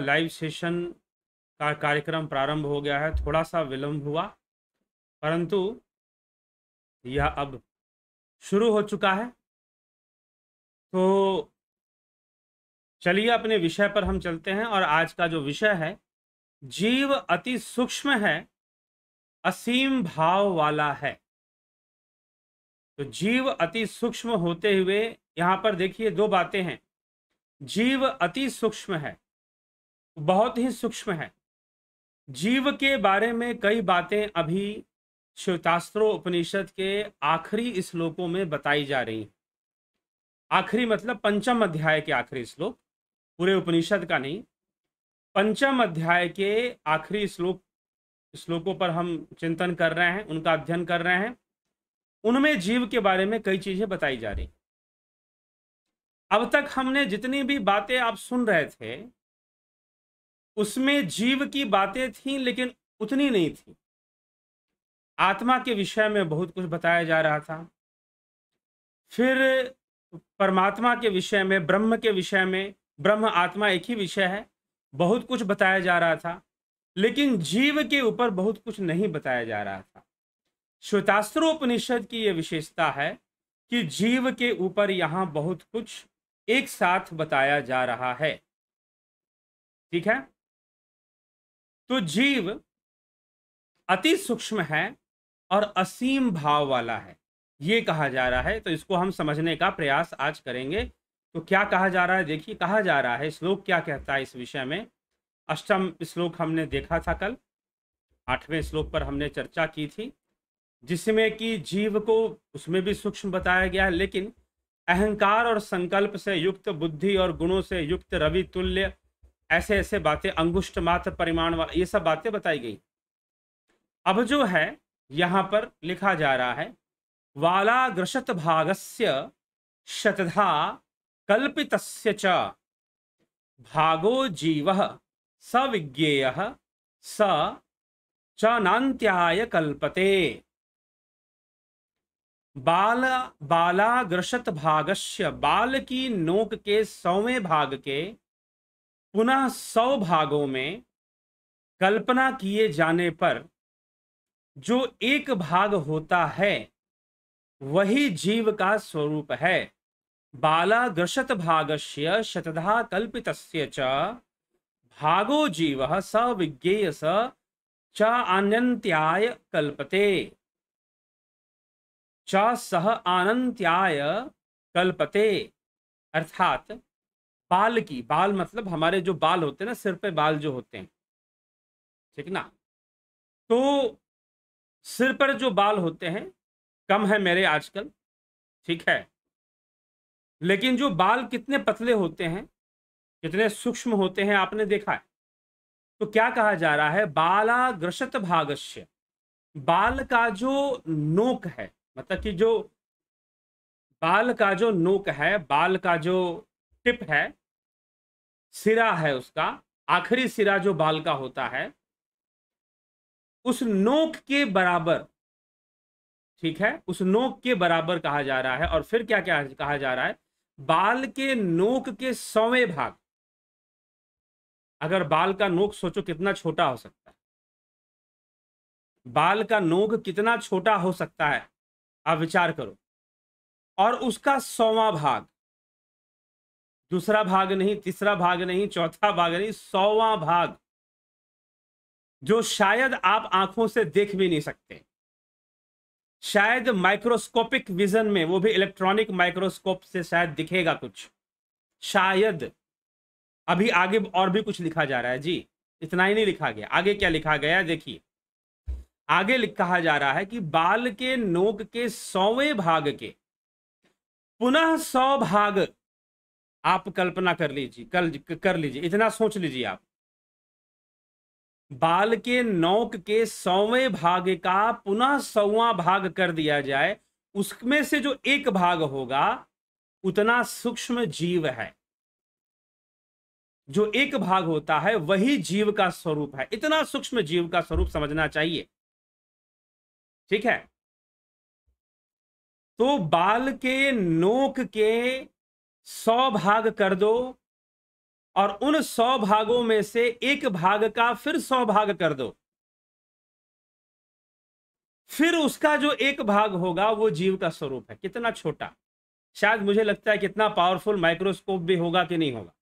live session का कार्यक्रम प्रारंभ हो गया है थोड़ा सा विलंब हुआ परंतु यह अब शुरू हो चुका है तो चलिए अपने विषय पर हम चलते हैं और आज का जो विषय है जीव अति सूक्ष्म है असीम भाव वाला है तो जीव अति सूक्ष्म होते हुए यहां पर देखिए दो बातें हैं जीव अति सूक्ष्म है बहुत ही सूक्ष्म है जीव के बारे में कई बातें अभी शिवशास्त्रो उपनिषद के आखिरी श्लोकों में बताई जा रही हैं आखिरी मतलब पंचम अध्याय के आखिरी श्लोक पूरे उपनिषद का नहीं पंचम अध्याय के आखिरी श्लोक श्लोकों पर हम चिंतन कर रहे हैं उनका अध्ययन कर रहे हैं उनमें जीव के बारे में कई चीजें बताई जा रही अब तक हमने जितनी भी बातें आप सुन रहे थे उसमें जीव की बातें थी लेकिन उतनी नहीं थी आत्मा के विषय में बहुत कुछ बताया जा रहा था फिर परमात्मा के विषय में ब्रह्म के विषय में ब्रह्म आत्मा एक ही विषय है बहुत कुछ बताया जा रहा था लेकिन जीव के ऊपर बहुत कुछ नहीं बताया जा रहा था श्वेतास्त्रोपनिषद की यह विशेषता है कि जीव के ऊपर यहाँ बहुत कुछ एक साथ बताया जा रहा है ठीक है तो जीव अति सूक्ष्म है और असीम भाव वाला है ये कहा जा रहा है तो इसको हम समझने का प्रयास आज करेंगे तो क्या कहा जा रहा है देखिए कहा जा रहा है श्लोक क्या कहता है इस विषय में अष्टम श्लोक हमने देखा था कल आठवें श्लोक पर हमने चर्चा की थी जिसमें कि जीव को उसमें भी सूक्ष्म बताया गया है लेकिन अहंकार और संकल्प से युक्त बुद्धि और गुणों से युक्त रवि तुल्य ऐसे ऐसे बातें अंगुष्ट मात्र परिमाण वाला ये सब बातें बताई गई अब जो है यहाँ पर लिखा जा रहा है वाला ग्रशत भागस्य शतधा कल्पित भागो जीव विज्ञेय स च नान्त्याय कल्पते बाल बालाग्रसत भागस्य बाल की नोक के सौवें भाग के पुनः सौ भागों में कल्पना किए जाने पर जो एक भाग होता है वही जीव का स्वरूप है भाग से शतधा कल्पित भागो जीव स विज्ञेय स च आनंत्याय कल्पते च सह आनंत्याय कल्पते अर्थात बाल की बाल मतलब हमारे जो बाल होते हैं ना सिर पे बाल जो होते हैं ठीक ना तो सिर पर जो बाल होते हैं कम है मेरे आजकल ठीक है लेकिन जो बाल कितने पतले होते हैं कितने सूक्ष्म होते हैं आपने देखा है तो क्या कहा जा रहा है बालाग्रसत भागस्य बाल का जो नोक है मतलब कि जो बाल का जो नोक है बाल का जो टिप है सिरा है उसका आखिरी सिरा जो बाल का होता है उस नोक के बराबर ठीक है उस नोक के बराबर कहा जा रहा है और फिर क्या क्या कहा जा रहा है बाल के नोक के सौवे भाग अगर बाल का नोक सोचो कितना छोटा हो सकता है बाल का नोक कितना छोटा हो सकता है आप विचार करो और उसका सौवा भाग दूसरा भाग नहीं तीसरा भाग नहीं चौथा भाग नहीं सौवा भाग जो शायद आप आंखों से देख भी नहीं सकते शायद माइक्रोस्कोपिक विजन में वो भी इलेक्ट्रॉनिक माइक्रोस्कोप से शायद दिखेगा कुछ शायद अभी आगे और भी कुछ लिखा जा रहा है जी इतना ही नहीं लिखा गया आगे क्या लिखा गया देखिए आगे कहा जा रहा है कि बाल के नोक के सौवें भाग के पुनः सौ भाग आप कल्पना कर लीजिए कल कर लीजिए इतना सोच लीजिए आप बाल के नोक के सौवें भाग का पुनः सौवा भाग कर दिया जाए उसमें से जो एक भाग होगा उतना सूक्ष्म जीव है जो एक भाग होता है वही जीव का स्वरूप है इतना सूक्ष्म जीव का स्वरूप समझना चाहिए ठीक है तो बाल के नोक के सौ भाग कर दो और उन सौ भागों में से एक भाग का फिर सौ भाग कर दो फिर उसका जो एक भाग होगा वो जीव का स्वरूप है कितना छोटा शायद मुझे लगता है कितना पावरफुल माइक्रोस्कोप भी होगा कि नहीं होगा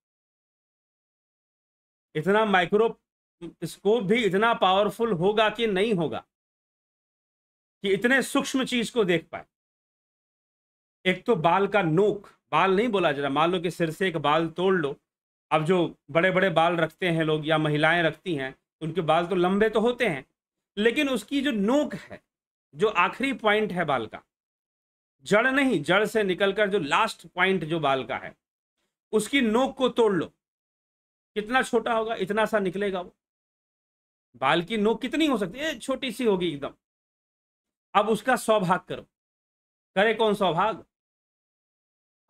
इतना माइक्रोस्कोप भी इतना पावरफुल होगा कि नहीं होगा कि इतने सूक्ष्म चीज को देख पाए एक तो बाल का नोक बाल नहीं बोला जा रहा मान लो कि सिर से एक बाल तोड़ लो अब जो बड़े बड़े बाल रखते हैं लोग या महिलाएं रखती हैं उनके बाल तो लंबे तो होते हैं लेकिन उसकी जो नोक है जो आखिरी पॉइंट है बाल का जड़ नहीं जड़ से निकलकर जो लास्ट पॉइंट जो बाल का है उसकी नोक को तोड़ लो कितना छोटा होगा इतना सा निकलेगा वो बाल की नोक कितनी हो सकती है छोटी सी होगी एकदम अब उसका सौभाग करो करे कौन सौभाग्य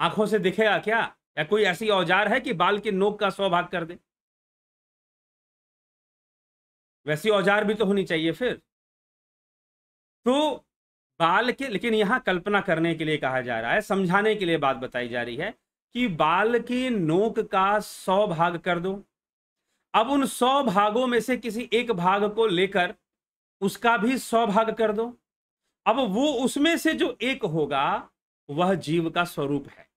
आंखों से दिखेगा क्या या कोई ऐसी औजार है कि बाल के नोक का सौ भाग कर दे वैसी औजार भी तो होनी चाहिए फिर तो बाल के लेकिन यहां कल्पना करने के लिए कहा जा रहा है समझाने के लिए बात बताई जा रही है कि बाल के नोक का सौ भाग कर दो अब उन सौ भागों में से किसी एक भाग को लेकर उसका भी सौ भाग कर दो अब वो उसमें से जो एक होगा वह जीव का स्वरूप है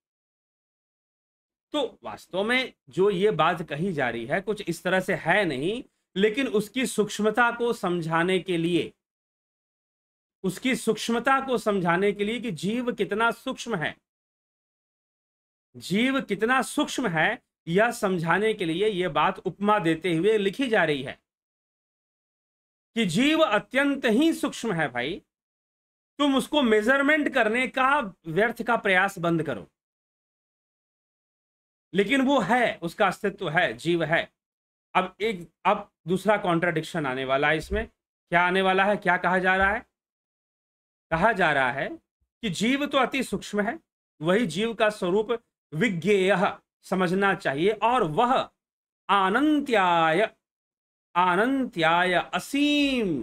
तो वास्तव में जो ये बात कही जा रही है कुछ इस तरह से है नहीं लेकिन उसकी सूक्ष्मता को समझाने के लिए उसकी सूक्ष्मता को समझाने के लिए कि जीव कितना सूक्ष्म है जीव कितना सूक्ष्म है यह समझाने के लिए यह बात उपमा देते हुए लिखी जा रही है कि जीव अत्यंत ही सूक्ष्म है भाई तुम उसको मेजरमेंट करने का व्यर्थ का प्रयास बंद करो लेकिन वो है उसका अस्तित्व तो है जीव है अब एक अब दूसरा कॉन्ट्राडिक्शन आने वाला है इसमें क्या आने वाला है क्या कहा जा रहा है कहा जा रहा है कि जीव तो अति सूक्ष्म है वही जीव का स्वरूप विज्ञेय समझना चाहिए और वह आनंत्याय आनंत्याय असीम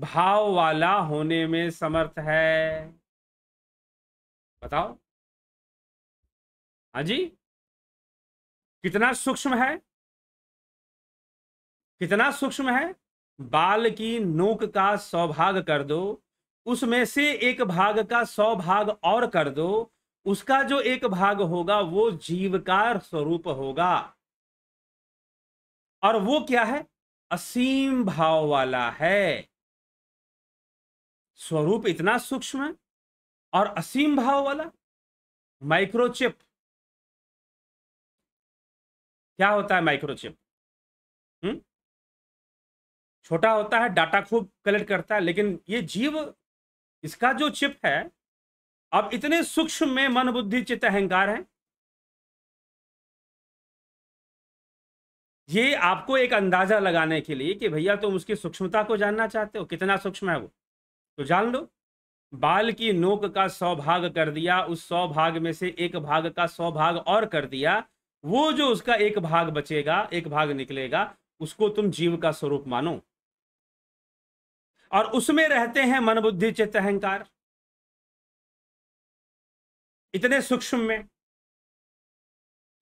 भाव वाला होने में समर्थ है बताओ हाँ जी कितना सूक्ष्म है कितना सूक्ष्म है बाल की नोक का सौ भाग कर दो उसमें से एक भाग का सौ भाग और कर दो उसका जो एक भाग होगा वो जीव का स्वरूप होगा और वो क्या है असीम भाव वाला है स्वरूप इतना सूक्ष्म और असीम भाव वाला माइक्रोचिप क्या होता है माइक्रोचिप हम्म छोटा होता है डाटा खूब कलेक्ट करता है लेकिन ये जीव इसका जो चिप है अब इतने सूक्ष्म में मन बुद्धि चित्त अहंकार है ये आपको एक अंदाजा लगाने के लिए कि भैया तुम तो उसकी सूक्ष्मता को जानना चाहते हो कितना सूक्ष्म है वो तो जान लो बाल की नोक का सौ भाग कर दिया उस सौ भाग में से एक भाग का सौ भाग और कर दिया वो जो उसका एक भाग बचेगा एक भाग निकलेगा उसको तुम जीव का स्वरूप मानो और उसमें रहते हैं मन बुद्धि चित्त अहंकार इतने सूक्ष्म में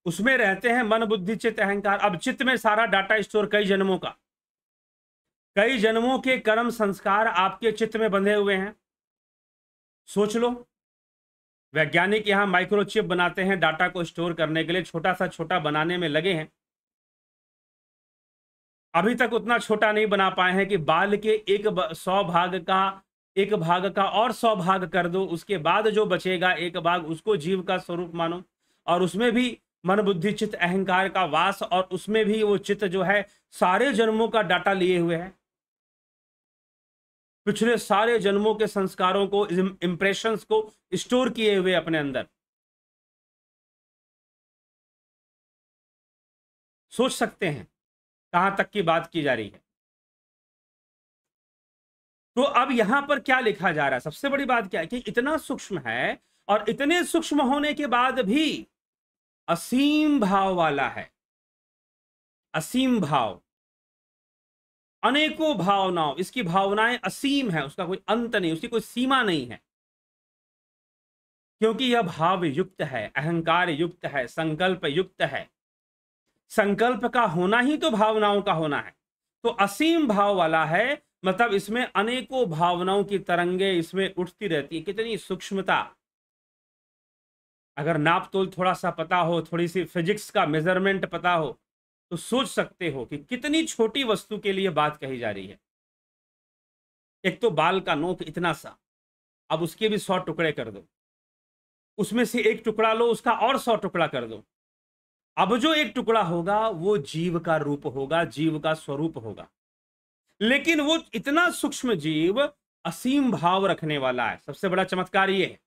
उसमें रहते हैं मन बुद्धि चित्त अहंकार अब चित्त में सारा डाटा स्टोर कई जन्मों का कई जन्मों के कर्म संस्कार आपके चित्त में बंधे हुए हैं सोच लो वैज्ञानिक यहाँ माइक्रोचिप बनाते हैं डाटा को स्टोर करने के लिए छोटा सा छोटा बनाने में लगे हैं अभी तक उतना छोटा नहीं बना पाए हैं कि बाल के एक सौ भाग का एक भाग का और सौ भाग कर दो उसके बाद जो बचेगा एक भाग उसको जीव का स्वरूप मानो और उसमें भी मन बुद्धि चित्त अहंकार का वास और उसमें भी वो चित्त जो है सारे जन्मों का डाटा लिए हुए है पिछले सारे जन्मों के संस्कारों को इंप्रेशन को स्टोर किए हुए अपने अंदर सोच सकते हैं कहां तक की बात की जा रही है तो अब यहां पर क्या लिखा जा रहा है सबसे बड़ी बात क्या है कि इतना सूक्ष्म है और इतने सूक्ष्म होने के बाद भी असीम भाव वाला है असीम भाव अनेकों भावनाओं इसकी भावनाएं असीम है उसका कोई अंत नहीं उसकी कोई सीमा नहीं है क्योंकि यह भाव युक्त है अहंकार युक्त है संकल्प युक्त है संकल्प का होना ही तो भावनाओं का होना है तो असीम भाव वाला है मतलब इसमें अनेकों भावनाओं की तरंगे इसमें उठती रहती है कितनी सूक्ष्मता अगर नाप तोल थोड़ा सा पता हो थोड़ी सी फिजिक्स का मेजरमेंट पता हो तो सोच सकते हो कि कितनी छोटी वस्तु के लिए बात कही जा रही है एक तो बाल का नोक इतना सा अब उसके भी सौ टुकड़े कर दो उसमें से एक टुकड़ा लो उसका और सौ टुकड़ा कर दो अब जो एक टुकड़ा होगा वो जीव का रूप होगा जीव का स्वरूप होगा लेकिन वो इतना सूक्ष्म जीव असीम भाव रखने वाला है सबसे बड़ा चमत्कार ये है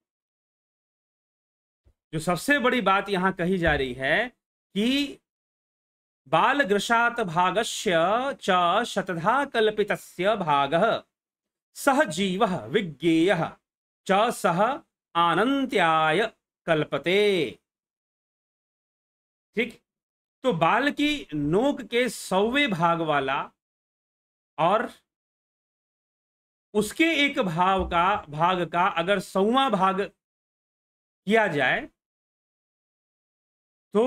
जो सबसे बड़ी बात यहां कही जा रही है कि बालग्रशात भागस्य च शतधा कल्पितस्य भागः सह जीवः विज्ञेयः च सह आनंत्याय कल्पते ठीक तो बाल की नोक के सौवे भाग वाला और उसके एक भाव का भाग का अगर सौवा भाग किया जाए तो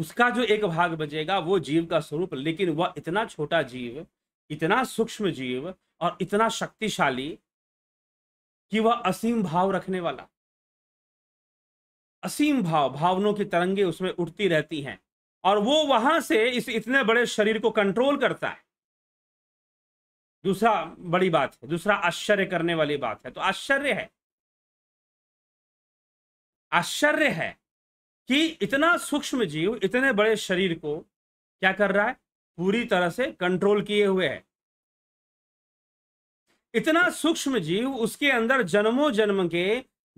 उसका जो एक भाग बचेगा वो जीव का स्वरूप लेकिन वह इतना छोटा जीव इतना सूक्ष्म जीव और इतना शक्तिशाली कि वह असीम भाव रखने वाला असीम भाव भावनों की तरंगे उसमें उठती रहती हैं और वो वहां से इस इतने बड़े शरीर को कंट्रोल करता है दूसरा बड़ी बात है दूसरा आश्चर्य करने वाली बात है तो आश्चर्य है आश्चर्य है कि इतना सूक्ष्म जीव इतने बड़े शरीर को क्या कर रहा है पूरी तरह से कंट्रोल किए हुए है इतना सूक्ष्म जीव उसके अंदर जन्मों जन्म के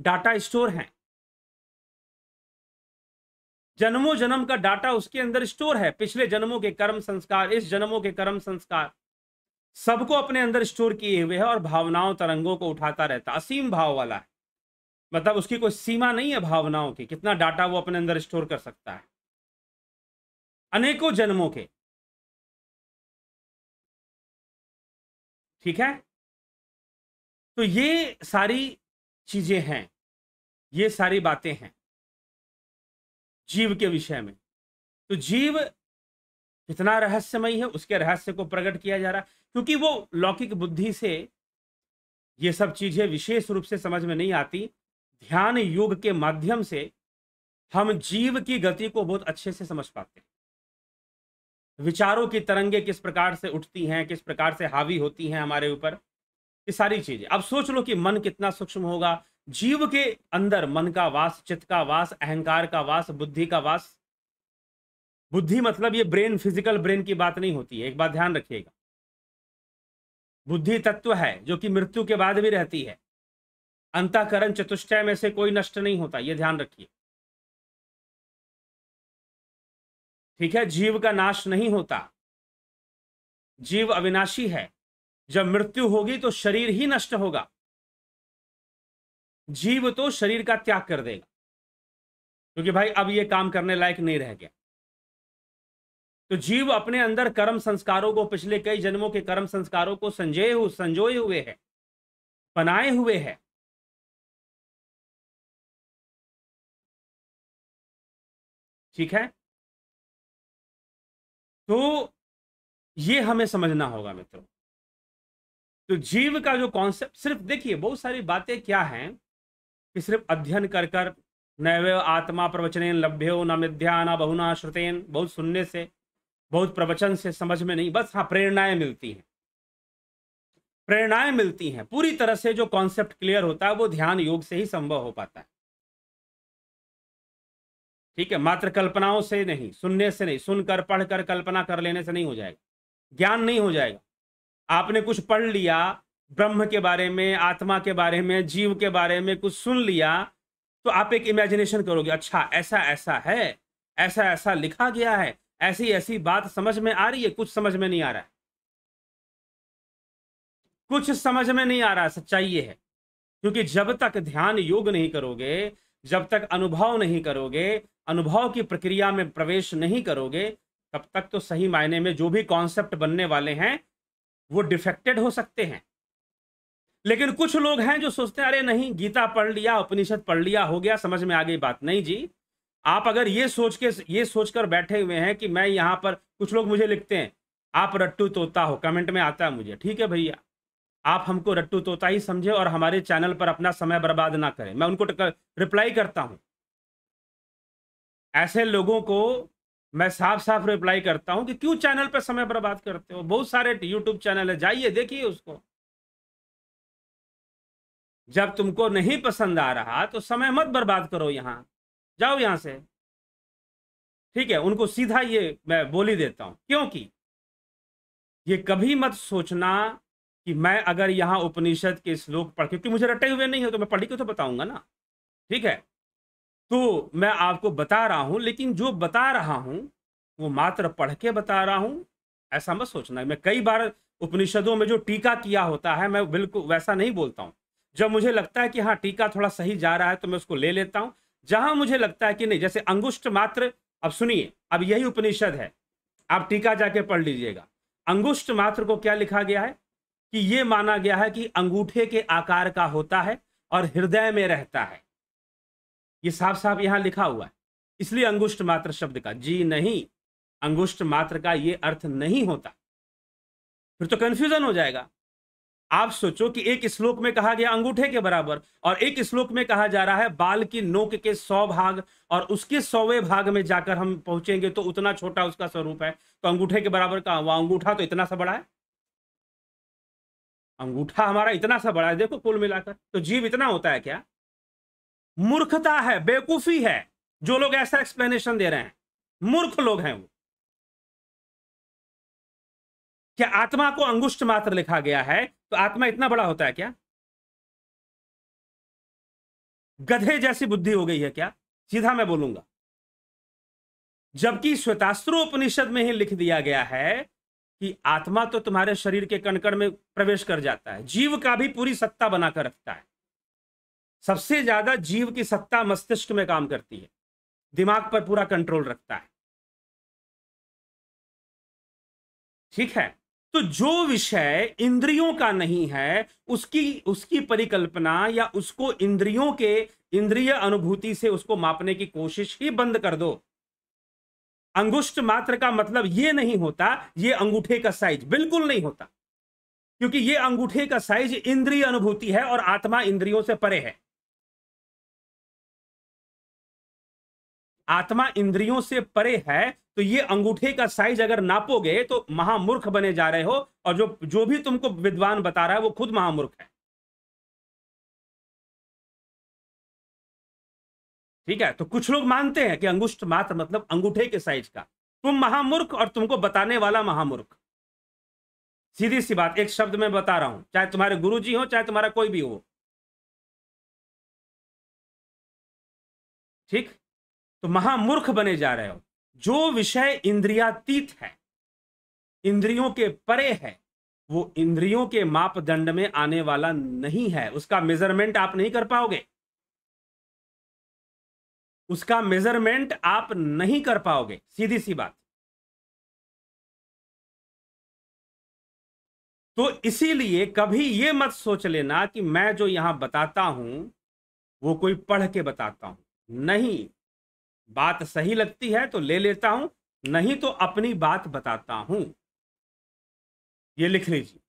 डाटा स्टोर हैं जन्मों जन्म का डाटा उसके अंदर स्टोर है पिछले जन्मों के कर्म संस्कार इस जन्मों के कर्म संस्कार सबको अपने अंदर स्टोर किए हुए है और भावनाओं तरंगों को उठाता रहता असीम भाव वाला है मतलब उसकी कोई सीमा नहीं है भावनाओं की कितना डाटा वो अपने अंदर स्टोर कर सकता है अनेकों जन्मों के ठीक है तो ये सारी चीजें हैं ये सारी बातें हैं जीव के विषय में तो जीव कितना रहस्यमयी है उसके रहस्य को प्रकट किया जा रहा है क्योंकि वो लौकिक बुद्धि से ये सब चीजें विशेष रूप से समझ में नहीं आती ध्यान योग के माध्यम से हम जीव की गति को बहुत अच्छे से समझ पाते हैं विचारों की तरंगे किस प्रकार से उठती हैं किस प्रकार से हावी होती हैं हमारे ऊपर ये सारी चीजें अब सोच लो कि मन कितना सूक्ष्म होगा जीव के अंदर मन का वास चित्त का वास अहंकार का वास बुद्धि का वास बुद्धि मतलब ये ब्रेन फिजिकल ब्रेन की बात नहीं होती है एक बात ध्यान रखिएगा बुद्धि तत्व है जो कि मृत्यु के बाद भी रहती है अंताकरण चतुष्टय में से कोई नष्ट नहीं होता यह ध्यान रखिए ठीक है जीव का नाश नहीं होता जीव अविनाशी है जब मृत्यु होगी तो शरीर ही नष्ट होगा जीव तो शरीर का त्याग कर देगा क्योंकि भाई अब यह काम करने लायक नहीं रह गया तो जीव अपने अंदर कर्म संस्कारों को पिछले कई जन्मों के कर्म संस्कारों को संजय संजोए हुए है बनाए हुए है ठीक है तो ये हमें समझना होगा मित्रों तो जीव का जो कॉन्सेप्ट सिर्फ देखिए बहुत सारी बातें क्या हैं कि सिर्फ अध्ययन कर कर नैव आत्मा प्रवचन लभ्यो न मिथ्या न बहुना श्रुतेन बहुत सुनने से बहुत प्रवचन से समझ में नहीं बस हाँ प्रेरणाएं मिलती हैं प्रेरणाएं मिलती हैं पूरी तरह से जो कॉन्सेप्ट क्लियर होता है वो ध्यान योग से ही संभव हो पाता है ठीक है मात्र कल्पनाओं से नहीं सुनने से नहीं सुनकर पढ़कर कल्पना कर लेने से नहीं हो जाएगा ज्ञान नहीं हो जाएगा आपने कुछ पढ़ लिया ब्रह्म के बारे में आत्मा के बारे में जीव के बारे में कुछ सुन लिया तो आप एक इमेजिनेशन करोगे अच्छा ऐसा ऐसा है ऐसा ऐसा लिखा गया है ऐसी ऐसी बात समझ में आ रही है कुछ समझ में नहीं आ रहा है कुछ समझ में नहीं आ रहा सच्चाई ये है क्योंकि जब तक ध्यान योग नहीं करोगे जब तक अनुभव नहीं करोगे अनुभव की प्रक्रिया में प्रवेश नहीं करोगे तब तक तो सही मायने में जो भी कॉन्सेप्ट बनने वाले हैं वो डिफेक्टेड हो सकते हैं लेकिन कुछ लोग हैं जो सोचते हैं अरे नहीं गीता पढ़ लिया उपनिषद पढ़ लिया हो गया समझ में आ गई बात नहीं जी आप अगर ये सोच के ये सोचकर बैठे हुए हैं कि मैं यहाँ पर कुछ लोग मुझे लिखते हैं आप रट्टू तोता हो कमेंट में आता है मुझे ठीक है भैया आप हमको रट्टू तोता ही समझे और हमारे चैनल पर अपना समय बर्बाद ना करें मैं उनको रिप्लाई करता हूँ ऐसे लोगों को मैं साफ साफ रिप्लाई करता हूं कि क्यों चैनल पर समय बर्बाद करते हो बहुत सारे यूट्यूब चैनल है जाइए देखिए उसको जब तुमको नहीं पसंद आ रहा तो समय मत बर्बाद करो यहां जाओ यहां से ठीक है उनको सीधा ये मैं बोली देता हूं क्योंकि ये कभी मत सोचना कि मैं अगर यहां उपनिषद के श्लोक पढ़ क्योंकि मुझे रटे हुए नहीं हो तो मैं पढ़ के तो बताऊंगा ना ठीक है तो मैं आपको बता रहा हूं लेकिन जो बता रहा हूं वो मात्र पढ़ के बता रहा हूं ऐसा मत सोचना मैं कई बार उपनिषदों में जो टीका किया होता है मैं बिल्कुल वैसा नहीं बोलता हूं जब मुझे लगता है कि हाँ टीका थोड़ा सही जा रहा है तो मैं उसको ले लेता हूँ जहां मुझे लगता है कि नहीं जैसे अंगुष्ट मात्र अब सुनिए अब यही उपनिषद है आप टीका जाके पढ़ लीजिएगा अंगुष्ट मात्र को क्या लिखा गया है कि ये माना गया है कि अंगूठे के आकार का होता है और हृदय में रहता है ये साफ साफ यहां लिखा हुआ है इसलिए अंगुष्ठ मात्र शब्द का जी नहीं अंगुष्ठ मात्र का ये अर्थ नहीं होता फिर तो कंफ्यूजन हो जाएगा आप सोचो कि एक श्लोक में कहा गया अंगूठे के बराबर और एक श्लोक में कहा जा रहा है बाल की नोक के सौ भाग और उसके सौवे भाग में जाकर हम पहुंचेंगे तो उतना छोटा उसका स्वरूप है तो अंगूठे के बराबर का वह अंगूठा तो इतना सा बड़ा है अंगूठा हमारा इतना सा बड़ा है देखो कुल मिलाकर तो जीव इतना होता है क्या मूर्खता है बेवकूफी है जो लोग ऐसा एक्सप्लेनेशन दे रहे हैं मूर्ख लोग हैं वो क्या आत्मा को अंगुष्ट मात्र लिखा गया है तो आत्मा इतना बड़ा होता है क्या गधे जैसी बुद्धि हो गई है क्या सीधा मैं बोलूंगा जबकि उपनिषद में ही लिख दिया गया है कि आत्मा तो तुम्हारे शरीर के कणकण में प्रवेश कर जाता है जीव का भी पूरी सत्ता बनाकर रखता है सबसे ज्यादा जीव की सत्ता मस्तिष्क में काम करती है दिमाग पर पूरा कंट्रोल रखता है ठीक है तो जो विषय इंद्रियों का नहीं है उसकी उसकी परिकल्पना या उसको इंद्रियों के इंद्रिय अनुभूति से उसको मापने की कोशिश ही बंद कर दो अंगुष्ट मात्र का मतलब यह नहीं होता ये अंगूठे का साइज बिल्कुल नहीं होता क्योंकि ये अंगूठे का साइज इंद्रिय अनुभूति है और आत्मा इंद्रियों से परे है आत्मा इंद्रियों से परे है तो ये अंगूठे का साइज अगर नापोगे तो महामूर्ख बने जा रहे हो और जो जो भी तुमको विद्वान बता रहा है वो खुद महामूर्ख है ठीक है तो कुछ लोग मानते हैं कि अंगुष्ठ मात्र मतलब अंगूठे के साइज का तुम महामूर्ख और तुमको बताने वाला महामूर्ख सीधी सी बात एक शब्द में बता रहा हूं चाहे तुम्हारे गुरु जी हो चाहे तुम्हारा कोई भी हो ठीक तो महामूर्ख बने जा रहे हो जो विषय इंद्रियातीत है इंद्रियों के परे है वो इंद्रियों के मापदंड में आने वाला नहीं है उसका मेजरमेंट आप नहीं कर पाओगे उसका मेजरमेंट आप नहीं कर पाओगे सीधी सी बात तो इसीलिए कभी ये मत सोच लेना कि मैं जो यहां बताता हूं वो कोई पढ़ के बताता हूं नहीं बात सही लगती है तो ले लेता हूं नहीं तो अपनी बात बताता हूं ये लिख लीजिए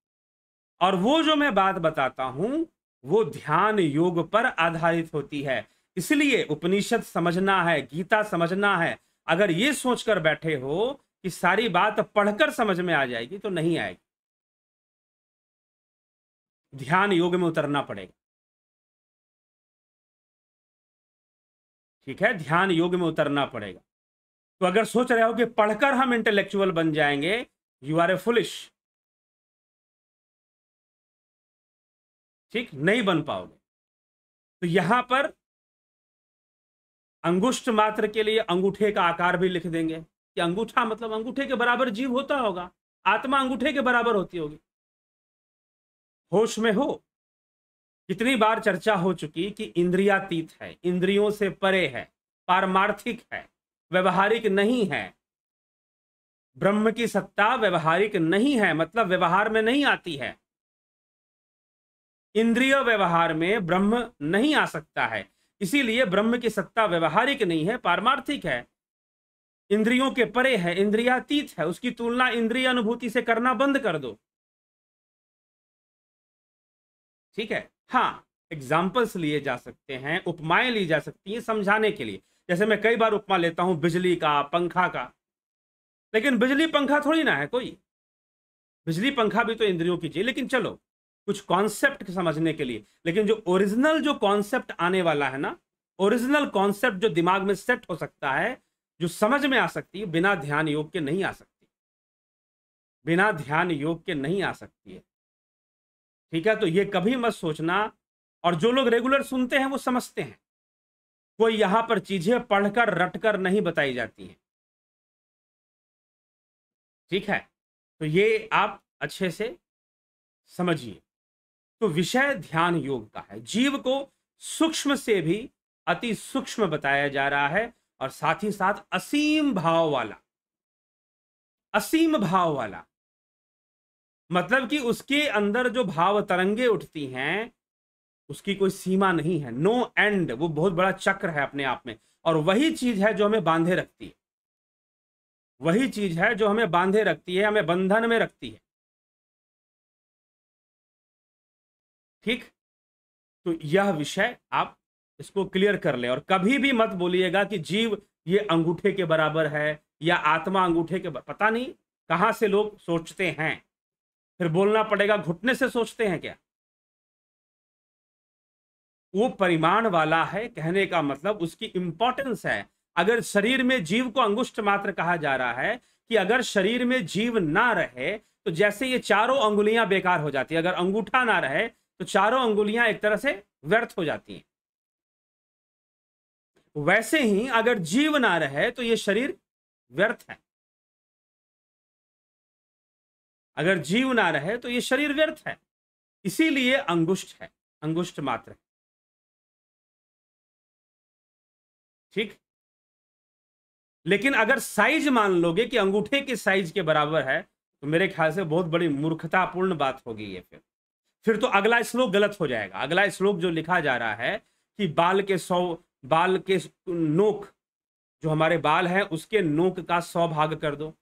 और वो जो मैं बात बताता हूं वो ध्यान योग पर आधारित होती है इसलिए उपनिषद समझना है गीता समझना है अगर ये सोचकर बैठे हो कि सारी बात पढ़कर समझ में आ जाएगी तो नहीं आएगी ध्यान योग में उतरना पड़ेगा ठीक है ध्यान योग में उतरना पड़ेगा तो अगर सोच रहे हो कि पढ़कर हम इंटेलेक्चुअल बन जाएंगे यू आर ए फुलिश ठीक नहीं बन पाओगे तो यहां पर अंगुष्ठ मात्र के लिए अंगूठे का आकार भी लिख देंगे कि अंगूठा मतलब अंगूठे के बराबर जीव होता होगा आत्मा अंगूठे के बराबर होती होगी होश में हो कितनी बार चर्चा हो चुकी कि इंद्रियातीत है इंद्रियों से परे है पारमार्थिक है व्यवहारिक नहीं है ब्रह्म की सत्ता व्यवहारिक नहीं है मतलब व्यवहार में नहीं आती है इंद्रिय व्यवहार में ब्रह्म नहीं आ सकता है इसीलिए ब्रह्म की सत्ता व्यवहारिक नहीं है पारमार्थिक है इंद्रियों के परे है इंद्रियातीत है उसकी तुलना इंद्रिय अनुभूति से करना बंद कर दो ठीक है हाँ एग्जाम्पल्स लिए जा सकते हैं उपमाएं ली जा सकती हैं समझाने के लिए जैसे मैं कई बार उपमा लेता हूं बिजली का पंखा का लेकिन बिजली पंखा थोड़ी ना है कोई बिजली पंखा भी तो इंद्रियों की चाहिए लेकिन चलो कुछ कॉन्सेप्ट समझने के लिए लेकिन जो ओरिजिनल जो कॉन्सेप्ट आने वाला है ना ओरिजिनल कॉन्सेप्ट जो दिमाग में सेट हो सकता है जो समझ में आ सकती है बिना ध्यान योग के नहीं आ सकती बिना ध्यान योग के नहीं आ सकती है ठीक है तो ये कभी मत सोचना और जो लोग रेगुलर सुनते हैं वो समझते हैं कोई यहां पर चीजें पढ़कर रटकर नहीं बताई जाती हैं ठीक है तो ये आप अच्छे से समझिए तो विषय ध्यान योग का है जीव को सूक्ष्म से भी अति सूक्ष्म बताया जा रहा है और साथ ही साथ असीम भाव वाला असीम भाव वाला मतलब कि उसके अंदर जो भाव तरंगे उठती हैं उसकी कोई सीमा नहीं है नो no एंड वो बहुत बड़ा चक्र है अपने आप में और वही चीज है जो हमें बांधे रखती है वही चीज है जो हमें बांधे रखती है हमें बंधन में रखती है ठीक तो यह विषय आप इसको क्लियर कर ले और कभी भी मत बोलिएगा कि जीव ये अंगूठे के बराबर है या आत्मा अंगूठे के पता नहीं कहां से लोग सोचते हैं फिर बोलना पड़ेगा घुटने से सोचते हैं क्या वो परिमाण वाला है कहने का मतलब उसकी इंपॉर्टेंस है अगर शरीर में जीव को अंगुष्ट मात्र कहा जा रहा है कि अगर शरीर में जीव ना रहे तो जैसे ये चारों अंगुलियां बेकार हो जाती है अगर अंगूठा ना रहे तो चारों अंगुलियां एक तरह से व्यर्थ हो जाती हैं वैसे ही अगर जीव ना रहे तो ये शरीर व्यर्थ है अगर जीव ना रहे तो ये शरीर व्यर्थ है इसीलिए अंगुष्ट है अंगुष्ट मात्र है ठीक लेकिन अगर साइज मान लोगे कि अंगूठे के साइज के बराबर है तो मेरे ख्याल से बहुत बड़ी मूर्खतापूर्ण बात होगी ये फिर फिर तो अगला श्लोक गलत हो जाएगा अगला श्लोक जो लिखा जा रहा है कि बाल के सौ बाल के नोक जो हमारे बाल हैं उसके नोक का सौ भाग कर दो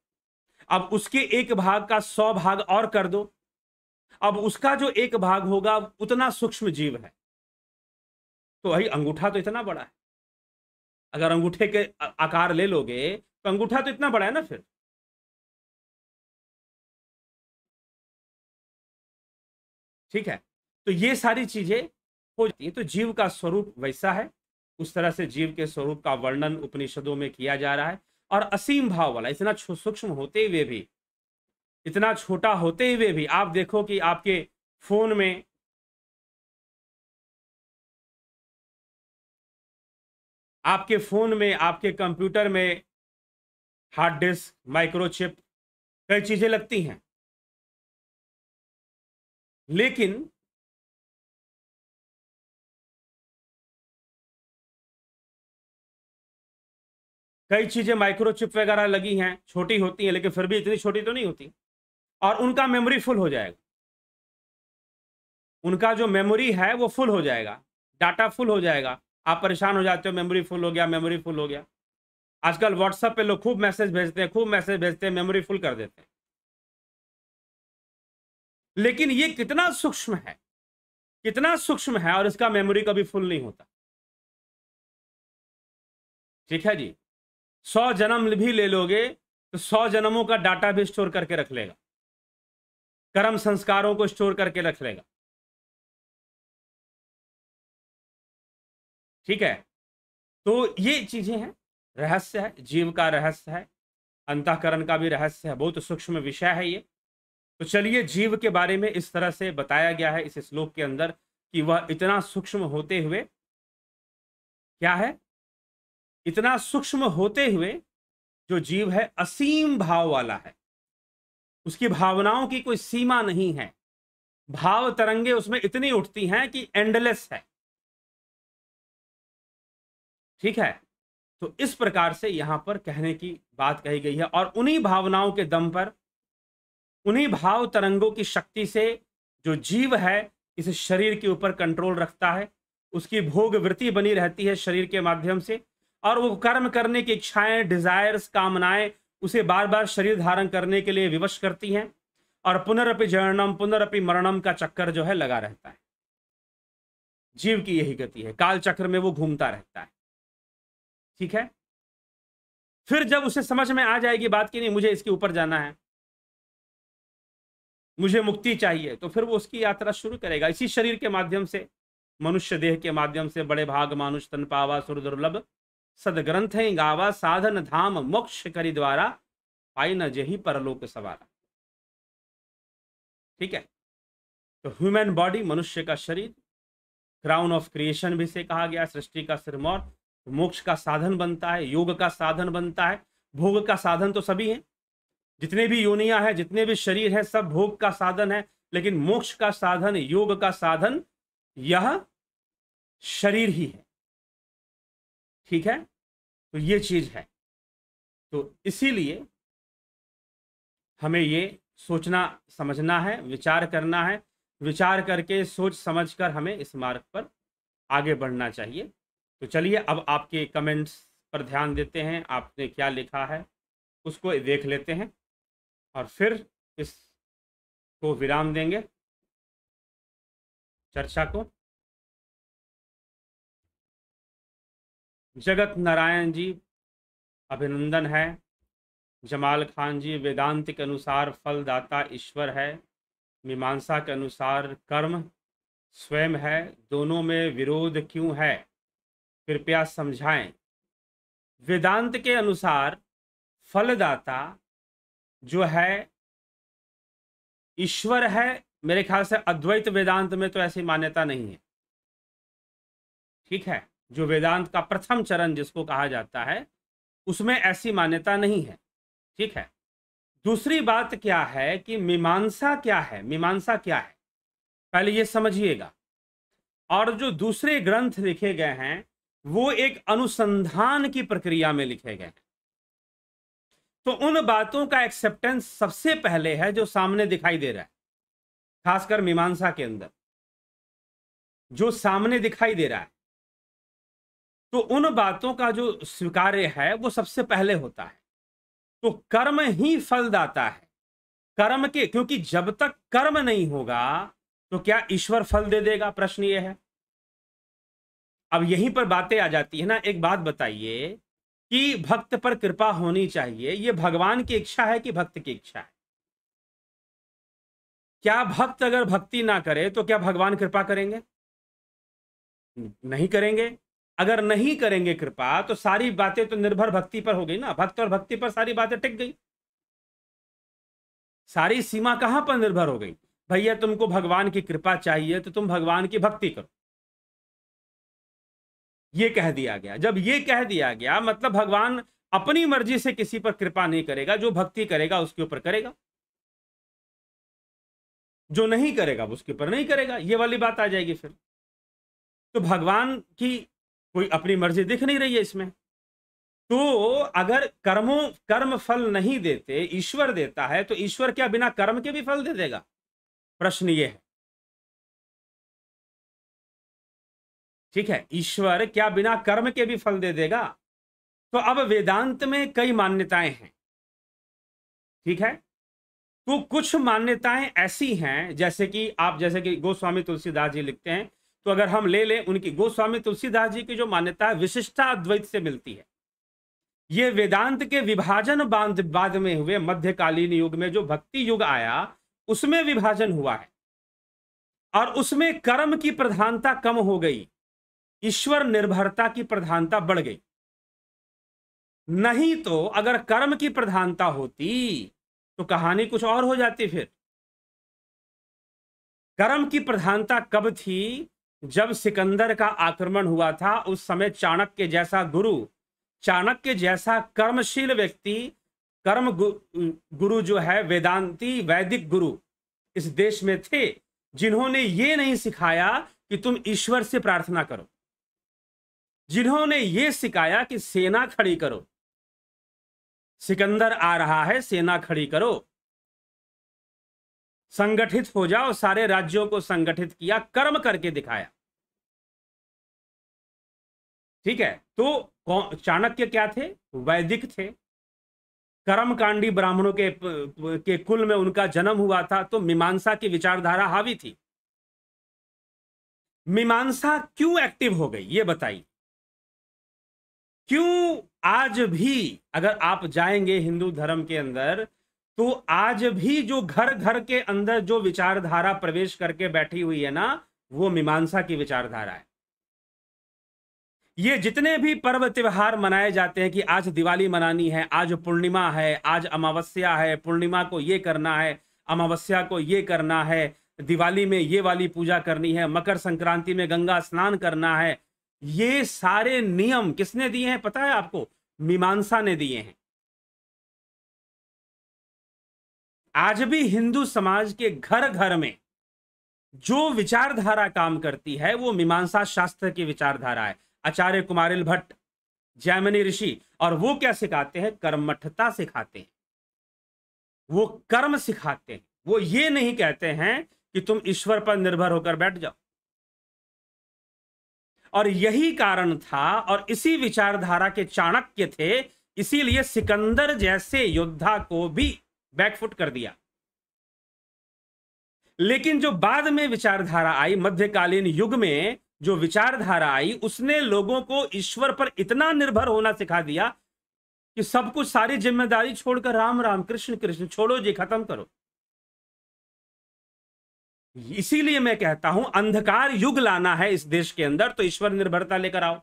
अब उसके एक भाग का सौ भाग और कर दो अब उसका जो एक भाग होगा उतना सूक्ष्म जीव है तो भाई अंगूठा तो इतना बड़ा है अगर अंगूठे के आकार ले लोगे तो अंगूठा तो इतना बड़ा है ना फिर ठीक है तो ये सारी चीजें हो जाती है तो जीव का स्वरूप वैसा है उस तरह से जीव के स्वरूप का वर्णन उपनिषदों में किया जा रहा है और असीम भाव वाला इतना सूक्ष्म होते हुए भी इतना छोटा होते हुए भी आप देखो कि आपके फोन में आपके फोन में आपके कंप्यूटर में हार्ड डिस्क माइक्रोचिप कई चीजें लगती हैं लेकिन कई चीज़ें माइक्रोचिप वगैरह लगी हैं छोटी होती हैं लेकिन फिर भी इतनी छोटी तो नहीं होती और उनका मेमोरी फुल हो जाएगा उनका जो मेमोरी है वो फुल हो जाएगा डाटा फुल हो जाएगा आप परेशान हो जाते हो मेमोरी फुल हो गया मेमोरी फुल हो गया आजकल व्हाट्सएप पे लोग खूब मैसेज भेजते हैं खूब मैसेज भेजते हैं मेमोरी फुल कर देते हैं लेकिन ये कितना सूक्ष्म है कितना सूक्ष्म है और इसका मेमोरी कभी फुल नहीं होता ठीक है जी सौ जन्म भी ले लोगे तो सौ जन्मों का डाटा भी स्टोर करके रख लेगा कर्म संस्कारों को स्टोर करके रख लेगा ठीक है तो ये चीजें हैं रहस्य है जीव का रहस्य है अंतकरण का भी रहस्य है बहुत सूक्ष्म विषय है ये तो चलिए जीव के बारे में इस तरह से बताया गया है इस श्लोक के अंदर कि वह इतना सूक्ष्म होते हुए क्या है इतना सूक्ष्म होते हुए जो जीव है असीम भाव वाला है उसकी भावनाओं की कोई सीमा नहीं है भाव तरंगे उसमें इतनी उठती हैं कि एंडलेस है ठीक है तो इस प्रकार से यहां पर कहने की बात कही गई है और उन्हीं भावनाओं के दम पर उन्हीं भाव तरंगों की शक्ति से जो जीव है इस शरीर के ऊपर कंट्रोल रखता है उसकी भोग वृत्ति बनी रहती है शरीर के माध्यम से और वो कर्म करने की इच्छाएं डिजायर्स कामनाएं उसे बार बार शरीर धारण करने के लिए विवश करती हैं और पुनरअपि जर्णम पुनरअपि मरणम का चक्कर जो है लगा रहता है जीव की यही गति है काल चक्र में वो घूमता रहता है ठीक है फिर जब उसे समझ में आ जाएगी बात की नहीं मुझे इसके ऊपर जाना है मुझे मुक्ति चाहिए तो फिर वो उसकी यात्रा शुरू करेगा इसी शरीर के माध्यम से मनुष्य देह के माध्यम से बड़े भाग मानुष तन पावा सुर दुर्लभ सदग्रंथ गावा साधन धाम मोक्ष करी द्वारा पाई न जही परलोक सवारा ठीक है तो ह्यूमन बॉडी मनुष्य का शरीर क्राउन ऑफ क्रिएशन भी से कहा गया सृष्टि का सिरमौर मोक्ष का साधन बनता है योग का साधन बनता है भोग का साधन तो सभी हैं जितने भी योनिया है जितने भी शरीर है सब भोग का साधन है लेकिन मोक्ष का साधन योग का साधन यह शरीर ही है ठीक है तो ये चीज़ है तो इसीलिए हमें ये सोचना समझना है विचार करना है विचार करके सोच समझकर हमें इस मार्ग पर आगे बढ़ना चाहिए तो चलिए अब आपके कमेंट्स पर ध्यान देते हैं आपने क्या लिखा है उसको देख लेते हैं और फिर इस को विराम देंगे चर्चा को जगत नारायण जी अभिनंदन है जमाल खान जी वेदांत के अनुसार फलदाता ईश्वर है मीमांसा के अनुसार कर्म स्वयं है दोनों में विरोध क्यों है कृपया समझाएं वेदांत के अनुसार फलदाता जो है ईश्वर है मेरे ख्याल से अद्वैत वेदांत में तो ऐसी मान्यता नहीं है ठीक है जो वेदांत का प्रथम चरण जिसको कहा जाता है उसमें ऐसी मान्यता नहीं है ठीक है दूसरी बात क्या है कि मीमांसा क्या है मीमांसा क्या है पहले ये समझिएगा और जो दूसरे ग्रंथ लिखे गए हैं वो एक अनुसंधान की प्रक्रिया में लिखे गए हैं तो उन बातों का एक्सेप्टेंस सबसे पहले है जो सामने दिखाई दे रहा है खासकर मीमांसा के अंदर जो सामने दिखाई दे रहा है तो उन बातों का जो स्वीकार्य है वो सबसे पहले होता है तो कर्म ही फलदाता है कर्म के क्योंकि जब तक कर्म नहीं होगा तो क्या ईश्वर फल दे देगा प्रश्न ये है अब यहीं पर बातें आ जाती है ना एक बात बताइए कि भक्त पर कृपा होनी चाहिए ये भगवान की इच्छा है कि भक्त की इच्छा है क्या भक्त अगर भक्ति ना करे तो क्या भगवान कृपा करेंगे नहीं करेंगे अगर नहीं करेंगे कृपा तो सारी बातें तो निर्भर भक्ति पर हो गई ना भक्त और भक्ति पर सारी बातें टिक गई सारी सीमा कहां पर निर्भर हो गई भैया तुमको भगवान की कृपा चाहिए तो तुम भगवान की भक्ति करो ये कह दिया गया जब ये कह दिया गया मतलब भगवान अपनी मर्जी से किसी पर कृपा नहीं करेगा जो भक्ति करेगा उसके ऊपर करेगा जो नहीं करेगा उसके ऊपर नहीं करेगा ये वाली बात आ जाएगी फिर तो भगवान की कोई अपनी मर्जी दिख नहीं रही है इसमें तो अगर कर्मों कर्म फल नहीं देते ईश्वर देता है तो ईश्वर क्या बिना कर्म के भी फल दे देगा प्रश्न ये है ठीक है ईश्वर क्या बिना कर्म के भी फल दे देगा तो अब वेदांत में कई मान्यताएं हैं ठीक है तो कुछ मान्यताएं ऐसी हैं जैसे कि आप जैसे कि गोस्वामी तुलसीदास जी लिखते हैं तो अगर हम ले लें उनकी गोस्वामी तुलसीदास जी की जो मान्यता है विशिष्टा अद्वैत से मिलती है ये वेदांत के विभाजन बाद में हुए मध्यकालीन युग में जो भक्ति युग आया उसमें विभाजन हुआ है और उसमें कर्म की प्रधानता कम हो गई ईश्वर निर्भरता की प्रधानता बढ़ गई नहीं तो अगर कर्म की प्रधानता होती तो कहानी कुछ और हो जाती फिर कर्म की प्रधानता कब थी जब सिकंदर का आक्रमण हुआ था उस समय चाणक्य जैसा गुरु चाणक्य जैसा कर्मशील व्यक्ति कर्म गु, गुरु जो है वेदांती वैदिक गुरु इस देश में थे जिन्होंने ये नहीं सिखाया कि तुम ईश्वर से प्रार्थना करो जिन्होंने ये सिखाया कि सेना खड़ी करो सिकंदर आ रहा है सेना खड़ी करो संगठित हो जाओ सारे राज्यों को संगठित किया कर्म करके दिखाया ठीक है तो चाणक्य क्या थे वैदिक थे कर्मकांडी ब्राह्मणों के के कुल में उनका जन्म हुआ था तो मीमांसा की विचारधारा हावी थी मीमांसा क्यों एक्टिव हो गई ये बताइए क्यों आज भी अगर आप जाएंगे हिंदू धर्म के अंदर तो आज भी जो घर घर के अंदर जो विचारधारा प्रवेश करके बैठी हुई है ना वो मीमांसा की विचारधारा है ये जितने भी पर्व त्योहार मनाए जाते हैं कि आज दिवाली मनानी है आज पूर्णिमा है आज अमावस्या है पूर्णिमा को ये करना है अमावस्या को ये करना है दिवाली में ये वाली पूजा करनी है मकर संक्रांति में गंगा स्नान करना है ये सारे नियम किसने दिए हैं पता है आपको मीमांसा ने दिए हैं आज भी हिंदू समाज के घर घर में जो विचारधारा काम करती है वो मीमांसा शास्त्र की विचारधारा है आचार्य कुमारिल भट्ट जैमिनी ऋषि और वो क्या सिखाते हैं कर्मठता सिखाते हैं वो कर्म सिखाते हैं वो ये नहीं कहते हैं कि तुम ईश्वर पर निर्भर होकर बैठ जाओ और यही कारण था और इसी विचारधारा के चाणक्य थे इसीलिए सिकंदर जैसे योद्धा को भी बैकफुट कर दिया लेकिन जो बाद में विचारधारा आई मध्यकालीन युग में जो विचारधारा आई उसने लोगों को ईश्वर पर इतना निर्भर होना सिखा दिया कि सब कुछ सारी जिम्मेदारी छोड़कर राम राम कृष्ण कृष्ण छोड़ो जी खत्म करो इसीलिए मैं कहता हूं अंधकार युग लाना है इस देश के अंदर तो ईश्वर निर्भरता लेकर आओ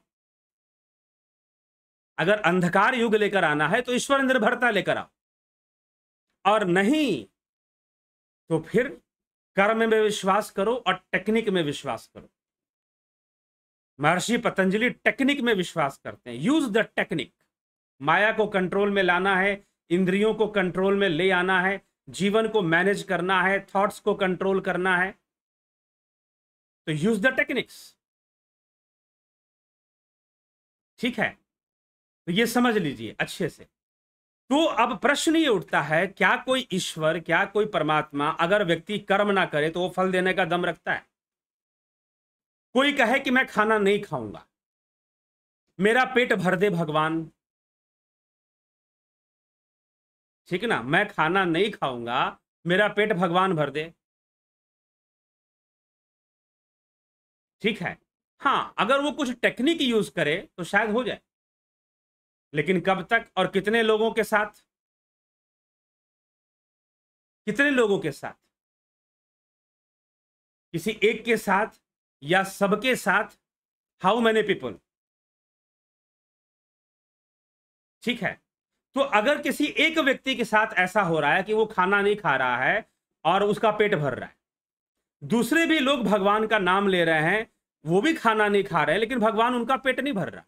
अगर अंधकार युग लेकर आना है तो ईश्वर निर्भरता लेकर आओ और नहीं तो फिर कर्म में विश्वास करो और टेक्निक में विश्वास करो महर्षि पतंजलि टेक्निक में विश्वास करते हैं यूज द टेक्निक माया को कंट्रोल में लाना है इंद्रियों को कंट्रोल में ले आना है जीवन को मैनेज करना है थॉट्स को कंट्रोल करना है तो यूज द टेक्निक्स ठीक है तो ये समझ लीजिए अच्छे से तो अब प्रश्न ये उठता है क्या कोई ईश्वर क्या कोई परमात्मा अगर व्यक्ति कर्म ना करे तो वो फल देने का दम रखता है कोई कहे कि मैं खाना नहीं खाऊंगा मेरा पेट भर दे भगवान ठीक ना मैं खाना नहीं खाऊंगा मेरा पेट भगवान भर दे ठीक है हाँ अगर वो कुछ टेक्निक यूज करे तो शायद हो जाए लेकिन कब तक और कितने लोगों के साथ कितने लोगों के साथ किसी एक के साथ या सबके साथ हाउ मैनी पीपल ठीक है तो अगर किसी एक व्यक्ति के साथ ऐसा हो रहा है कि वो खाना नहीं खा रहा है और उसका पेट भर रहा है दूसरे भी लोग भगवान का नाम ले रहे हैं वो भी खाना नहीं खा रहे हैं लेकिन भगवान उनका पेट नहीं भर रहा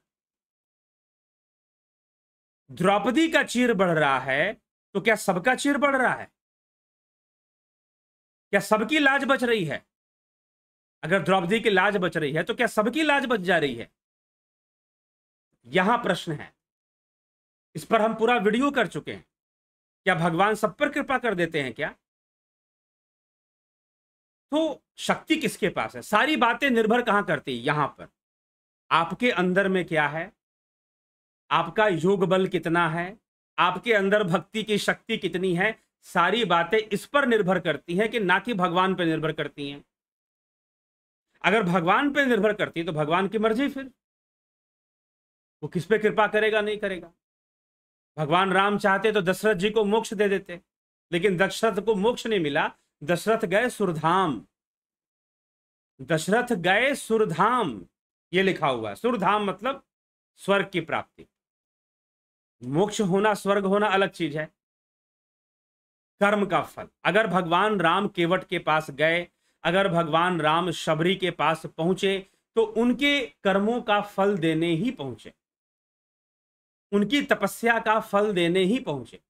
द्रौपदी का चीर बढ़ रहा है तो क्या सबका चीर बढ़ रहा है क्या सबकी लाज बच रही है अगर द्रौपदी की लाज बच रही है तो क्या सबकी लाज बच जा रही है यहां प्रश्न है इस पर हम पूरा वीडियो कर चुके हैं क्या भगवान सब पर कृपा कर देते हैं क्या तो शक्ति किसके पास है सारी बातें निर्भर कहां करती है यहां पर आपके अंदर में क्या है आपका योग बल कितना है आपके अंदर भक्ति की शक्ति कितनी है सारी बातें इस पर निर्भर करती हैं कि ना कि भगवान पर निर्भर करती हैं अगर भगवान पर निर्भर करती है तो भगवान की मर्जी फिर वो किस पे कृपा करेगा नहीं करेगा भगवान राम चाहते तो दशरथ जी को मोक्ष दे देते लेकिन दशरथ को मोक्ष नहीं मिला दशरथ गए सुरधाम दशरथ गए सुरधाम ये लिखा हुआ है सुरधाम मतलब स्वर्ग की प्राप्ति मोक्ष होना स्वर्ग होना अलग चीज है कर्म का फल अगर भगवान राम केवट के पास गए अगर भगवान राम शबरी के पास पहुंचे तो उनके कर्मों का फल देने ही पहुंचे उनकी तपस्या का फल देने ही पहुंचे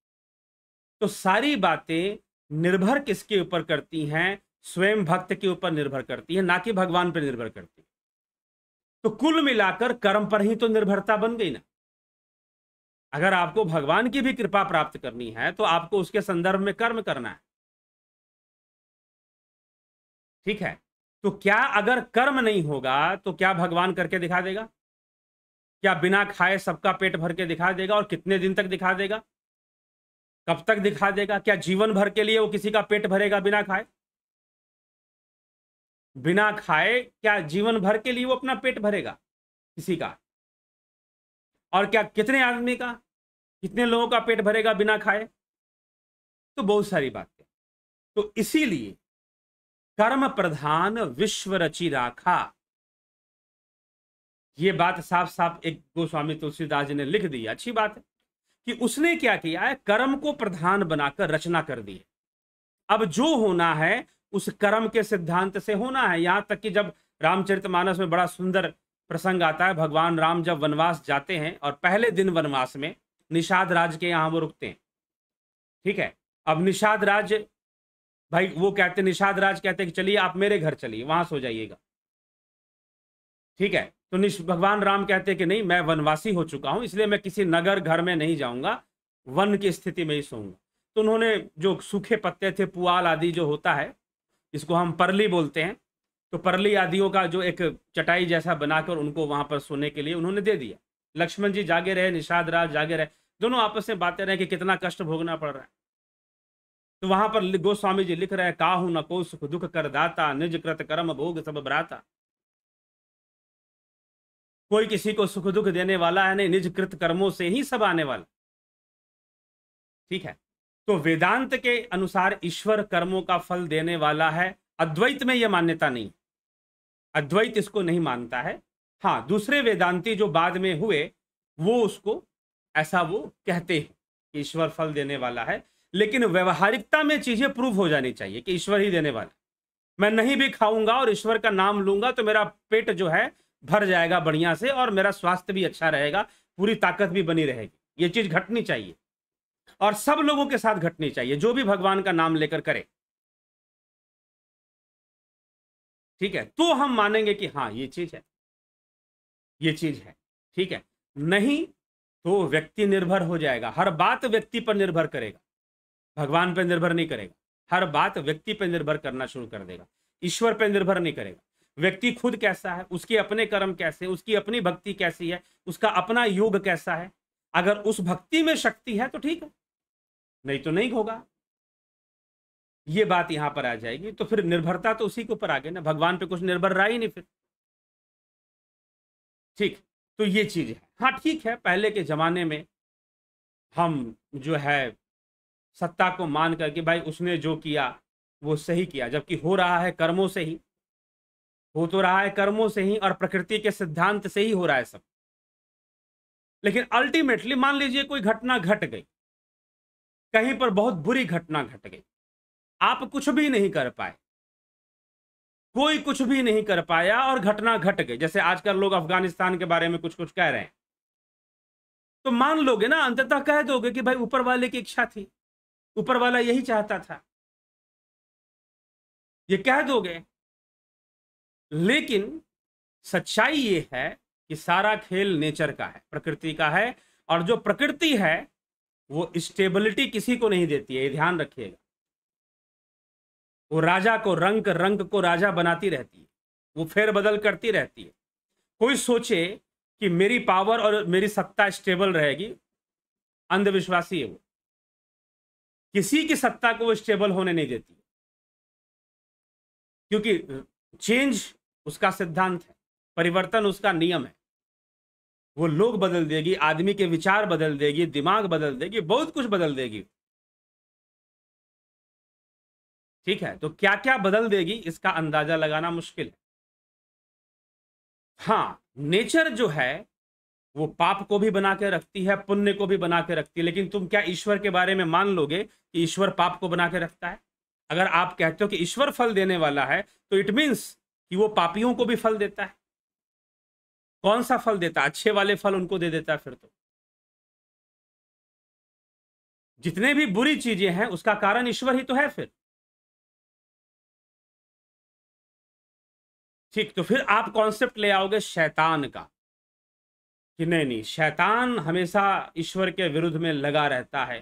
तो सारी बातें निर्भर किसके ऊपर करती हैं स्वयं भक्त के ऊपर निर्भर करती है ना कि भगवान पर निर्भर करती है तो कुल मिलाकर कर्म पर ही तो निर्भरता बन गई ना अगर आपको भगवान की भी कृपा प्राप्त करनी है तो आपको उसके संदर्भ में कर्म करना है ठीक है तो क्या अगर कर्म नहीं होगा तो क्या भगवान करके दिखा देगा क्या बिना खाए सबका पेट भर के दिखा देगा और कितने दिन तक दिखा देगा कब तक दिखा देगा क्या जीवन भर के लिए वो किसी का पेट भरेगा बिना खाए बिना खाए क्या जीवन भर के लिए वो अपना पेट भरेगा किसी का और क्या कितने आदमी का कितने लोगों का पेट भरेगा बिना खाए तो बहुत सारी बातें तो इसीलिए कर्म प्रधान विश्व रचि राखा ये बात साफ साफ एक गोस्वामी तुलसीदास जी ने लिख दी अच्छी बात है कि उसने क्या किया है कर्म को प्रधान बनाकर रचना कर दी है अब जो होना है उस कर्म के सिद्धांत से होना है यहां तक कि जब रामचरित मानस में बड़ा सुंदर प्रसंग आता है भगवान राम जब वनवास जाते हैं और पहले दिन वनवास में निषाद राज के यहाँ वो रुकते हैं ठीक है अब निषाद राज भाई वो कहते निषाद राज कहते हैं कि चलिए आप मेरे घर चलिए वहां सो जाइएगा ठीक है तो निश भगवान राम कहते हैं कि नहीं मैं वनवासी हो चुका हूं इसलिए मैं किसी नगर घर में नहीं जाऊंगा वन की स्थिति में ही सोऊंगा तो उन्होंने जो सूखे पत्ते थे पुआल आदि जो होता है इसको हम परली बोलते हैं तो परली आदियों का जो एक चटाई जैसा बनाकर उनको वहां पर सोने के लिए उन्होंने दे दिया लक्ष्मण जी जागे रहे निषाद राज जागे रहे दोनों आपस में बातें रहे कि कितना कष्ट भोगना पड़ रहा है तो वहां पर गोस्वामी जी लिख रहे हैं काहू न को सुख दुख कर दाता निज कृत कर्म भोग सब भ्राता कोई किसी को सुख दुख देने वाला है नहीं निज कृत कर्मों से ही सब आने वाला ठीक है तो वेदांत के अनुसार ईश्वर कर्मों का फल देने वाला है अद्वैत में यह मान्यता नहीं अद्वैत इसको नहीं मानता है हाँ दूसरे वेदांती जो बाद में हुए वो उसको ऐसा वो कहते हैं कि ईश्वर फल देने वाला है लेकिन व्यवहारिकता में चीज़ें प्रूव हो जानी चाहिए कि ईश्वर ही देने वाला मैं नहीं भी खाऊंगा और ईश्वर का नाम लूंगा तो मेरा पेट जो है भर जाएगा बढ़िया से और मेरा स्वास्थ्य भी अच्छा रहेगा पूरी ताकत भी बनी रहेगी ये चीज़ घटनी चाहिए और सब लोगों के साथ घटनी चाहिए जो भी भगवान का नाम लेकर करे ठीक है तो हम मानेंगे कि हाँ ये चीज है ये चीज है ठीक है नहीं तो व्यक्ति निर्भर हो जाएगा हर बात व्यक्ति पर निर्भर करेगा भगवान पर निर्भर नहीं करेगा हर बात व्यक्ति पर निर्भर करना शुरू कर देगा ईश्वर पर निर्भर नहीं करेगा व्यक्ति खुद कैसा है उसके अपने कर्म कैसे उसकी अपनी भक्ति कैसी है उसका अपना योग कैसा है अगर उस भक्ति में शक्ति है तो ठीक है नहीं तो नहीं होगा ये बात यहाँ पर आ जाएगी तो फिर निर्भरता तो उसी के ऊपर आ गई ना भगवान पे कुछ निर्भर रहा ही नहीं फिर ठीक तो ये चीज है हाँ ठीक है पहले के जमाने में हम जो है सत्ता को मान करके भाई उसने जो किया वो सही किया जबकि हो रहा है कर्मों से ही हो तो रहा है कर्मों से ही और प्रकृति के सिद्धांत से ही हो रहा है सब लेकिन अल्टीमेटली मान लीजिए कोई घटना घट गई कहीं पर बहुत बुरी घटना घट गई आप कुछ भी नहीं कर पाए कोई कुछ भी नहीं कर पाया और घटना घट गई जैसे आजकल लोग अफगानिस्तान के बारे में कुछ कुछ कह रहे हैं तो मान लोगे ना अंततः कह दोगे कि भाई ऊपर वाले की इच्छा थी ऊपर वाला यही चाहता था ये कह दोगे लेकिन सच्चाई ये है कि सारा खेल नेचर का है प्रकृति का है और जो प्रकृति है वो स्टेबिलिटी किसी को नहीं देती है ये ध्यान रखिएगा वो राजा को रंग रंग को राजा बनाती रहती है वो फेरबदल करती रहती है कोई सोचे कि मेरी पावर और मेरी सत्ता स्टेबल रहेगी अंधविश्वासी है वो किसी की सत्ता को वो स्टेबल होने नहीं देती क्योंकि चेंज उसका सिद्धांत है परिवर्तन उसका नियम है वो लोग बदल देगी आदमी के विचार बदल देगी दिमाग बदल देगी बहुत कुछ बदल देगी ठीक है तो क्या क्या बदल देगी इसका अंदाजा लगाना मुश्किल है हाँ नेचर जो है वो पाप को भी बना के रखती है पुण्य को भी बना के रखती है लेकिन तुम क्या ईश्वर के बारे में मान लोगे कि ईश्वर पाप को बना के रखता है अगर आप कहते हो कि ईश्वर फल देने वाला है तो इट मीन्स कि वो पापियों को भी फल देता है कौन सा फल देता है अच्छे वाले फल उनको दे देता है फिर तो जितने भी बुरी चीजें हैं उसका कारण ईश्वर ही तो है फिर ठीक तो फिर आप कॉन्सेप्ट ले आओगे शैतान का कि नहीं नहीं शैतान हमेशा ईश्वर के विरुद्ध में लगा रहता है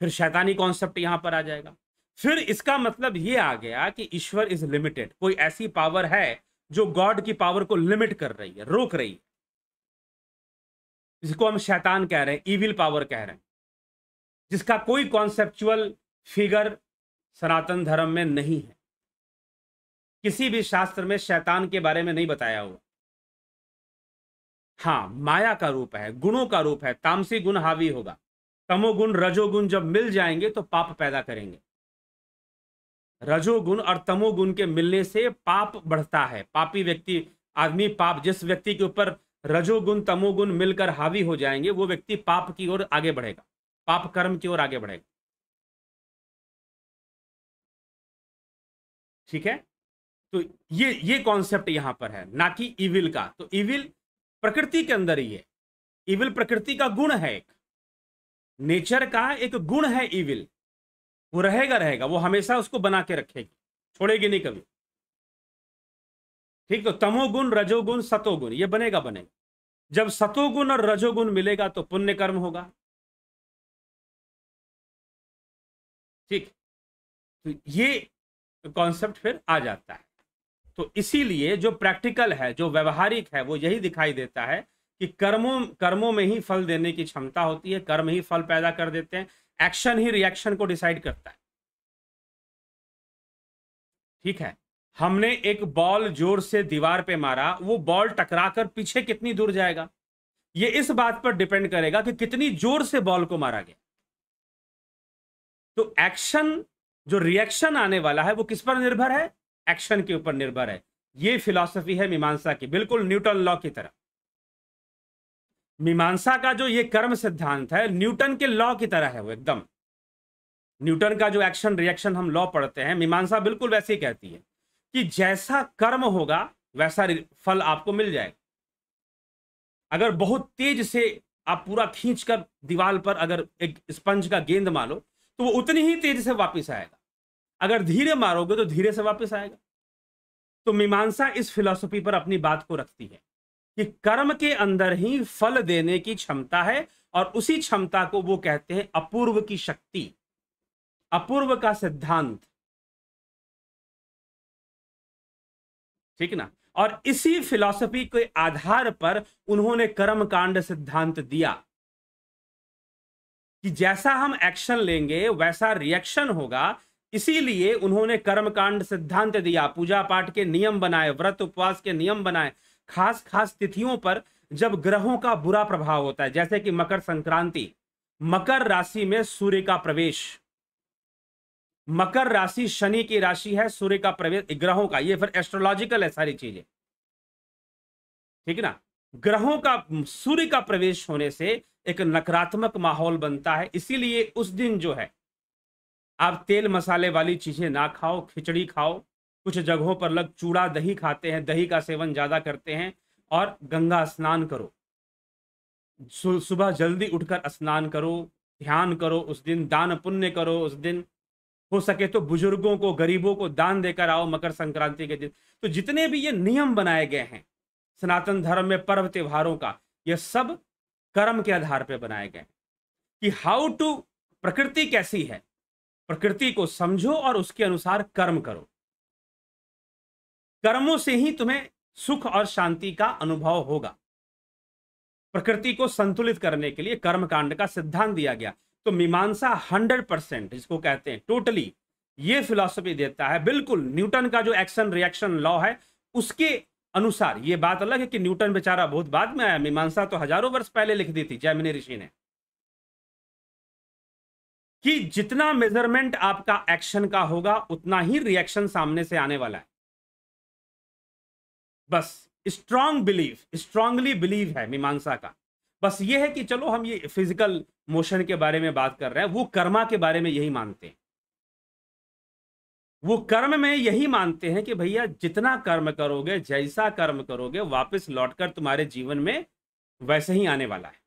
फिर शैतानी कॉन्सेप्ट यहां पर आ जाएगा फिर इसका मतलब ये आ गया कि ईश्वर इज लिमिटेड कोई ऐसी पावर है जो गॉड की पावर को लिमिट कर रही है रोक रही है जिसको हम शैतान कह रहे हैं ईविल पावर कह रहे हैं जिसका कोई कॉन्सेप्चुअल फिगर सनातन धर्म में नहीं है किसी भी शास्त्र में शैतान के बारे में नहीं बताया हुआ हाँ माया का रूप है गुणों का रूप है तामसी गुण हावी होगा तमोगुण रजोगुण जब मिल जाएंगे तो पाप पैदा करेंगे रजोगुण और तमोगुण के मिलने से पाप बढ़ता है पापी व्यक्ति आदमी पाप जिस व्यक्ति के ऊपर रजोगुण तमोगुण मिलकर हावी हो जाएंगे वो व्यक्ति पाप की ओर आगे बढ़ेगा पाप कर्म की ओर आगे बढ़ेगा ठीक है तो ये ये कॉन्सेप्ट यहां पर है ना कि इविल का तो इविल प्रकृति के अंदर ही है इविल प्रकृति का गुण है एक नेचर का एक गुण है इविल वो रहेगा रहेगा वो हमेशा उसको बना के रखेगी छोड़ेगी नहीं कभी ठीक तो तमोगुण रजोगुण सतोगुण ये बनेगा बनेगा जब सतोगुण और रजोगुण मिलेगा तो पुण्य कर्म होगा ठीक तो ये कॉन्सेप्ट फिर आ जाता है तो इसीलिए जो प्रैक्टिकल है जो व्यवहारिक है वो यही दिखाई देता है कि कर्मों कर्मों में ही फल देने की क्षमता होती है कर्म ही फल पैदा कर देते हैं एक्शन ही रिएक्शन को डिसाइड करता है ठीक है हमने एक बॉल जोर से दीवार पे मारा वो बॉल टकराकर पीछे कितनी दूर जाएगा ये इस बात पर डिपेंड करेगा कि कितनी जोर से बॉल को मारा गया तो एक्शन जो रिएक्शन आने वाला है वो किस पर निर्भर है एक्शन के ऊपर निर्भर है ये फिलॉसफी है मीमांसा की बिल्कुल न्यूटन लॉ की तरह मीमांसा का जो ये कर्म सिद्धांत है न्यूटन के लॉ की तरह है वो एकदम न्यूटन का जो एक्शन रिएक्शन हम लॉ पढ़ते हैं मीमांसा बिल्कुल वैसे ही कहती है कि जैसा कर्म होगा वैसा फल आपको मिल जाएगा अगर बहुत तेज से आप पूरा खींचकर दीवार पर अगर एक स्पंज का गेंद मारो तो वो उतनी ही तेज से वापस आएगा अगर धीरे मारोगे तो धीरे से वापस आएगा तो मीमांसा इस फिलॉसफी पर अपनी बात को रखती है कि कर्म के अंदर ही फल देने की क्षमता है और उसी क्षमता को वो कहते हैं अपूर्व की शक्ति अपूर्व का सिद्धांत ठीक ना और इसी फिलॉसफी के आधार पर उन्होंने कर्म कांड सिद्धांत दिया कि जैसा हम एक्शन लेंगे वैसा रिएक्शन होगा इसीलिए उन्होंने कर्मकांड सिद्धांत दिया पूजा पाठ के नियम बनाए व्रत उपवास के नियम बनाए खास खास तिथियों पर जब ग्रहों का बुरा प्रभाव होता है जैसे कि मकर संक्रांति मकर राशि में सूर्य का प्रवेश मकर राशि शनि की राशि है सूर्य का प्रवेश ग्रहों का ये फिर एस्ट्रोलॉजिकल है सारी चीजें ठीक ना ग्रहों का सूर्य का प्रवेश होने से एक नकारात्मक माहौल बनता है इसीलिए उस दिन जो है आप तेल मसाले वाली चीज़ें ना खाओ खिचड़ी खाओ कुछ जगहों पर लग चूड़ा दही खाते हैं दही का सेवन ज़्यादा करते हैं और गंगा स्नान करो सुबह जल्दी उठकर स्नान करो ध्यान करो उस दिन दान पुण्य करो उस दिन हो सके तो बुजुर्गों को गरीबों को दान देकर आओ मकर संक्रांति के दिन तो जितने भी ये नियम बनाए गए हैं सनातन धर्म में पर्व त्योहारों का ये सब कर्म के आधार पर बनाए गए हैं कि हाउ टू प्रकृति कैसी है प्रकृति को समझो और उसके अनुसार कर्म करो कर्मों से ही तुम्हें सुख और शांति का अनुभव होगा प्रकृति को संतुलित करने के लिए कर्म कांड का सिद्धांत दिया गया तो मीमांसा हंड्रेड परसेंट इसको कहते हैं टोटली ये फिलॉसफी देता है बिल्कुल न्यूटन का जो एक्शन रिएक्शन लॉ है उसके अनुसार ये बात अलग है कि न्यूटन बेचारा बहुत बाद में आया मीमांसा तो हजारों वर्ष पहले लिख दी थी जैमिनी ऋषि ने कि जितना मेजरमेंट आपका एक्शन का होगा उतना ही रिएक्शन सामने से आने वाला है बस स्ट्रांग बिलीव स्ट्रांगली बिलीव है मीमांसा का बस ये है कि चलो हम ये फिजिकल मोशन के बारे में बात कर रहे हैं वो कर्मा के बारे में यही मानते हैं वो कर्म में यही मानते हैं कि भैया जितना कर्म करोगे जैसा कर्म करोगे वापस लौटकर तुम्हारे जीवन में वैसे ही आने वाला है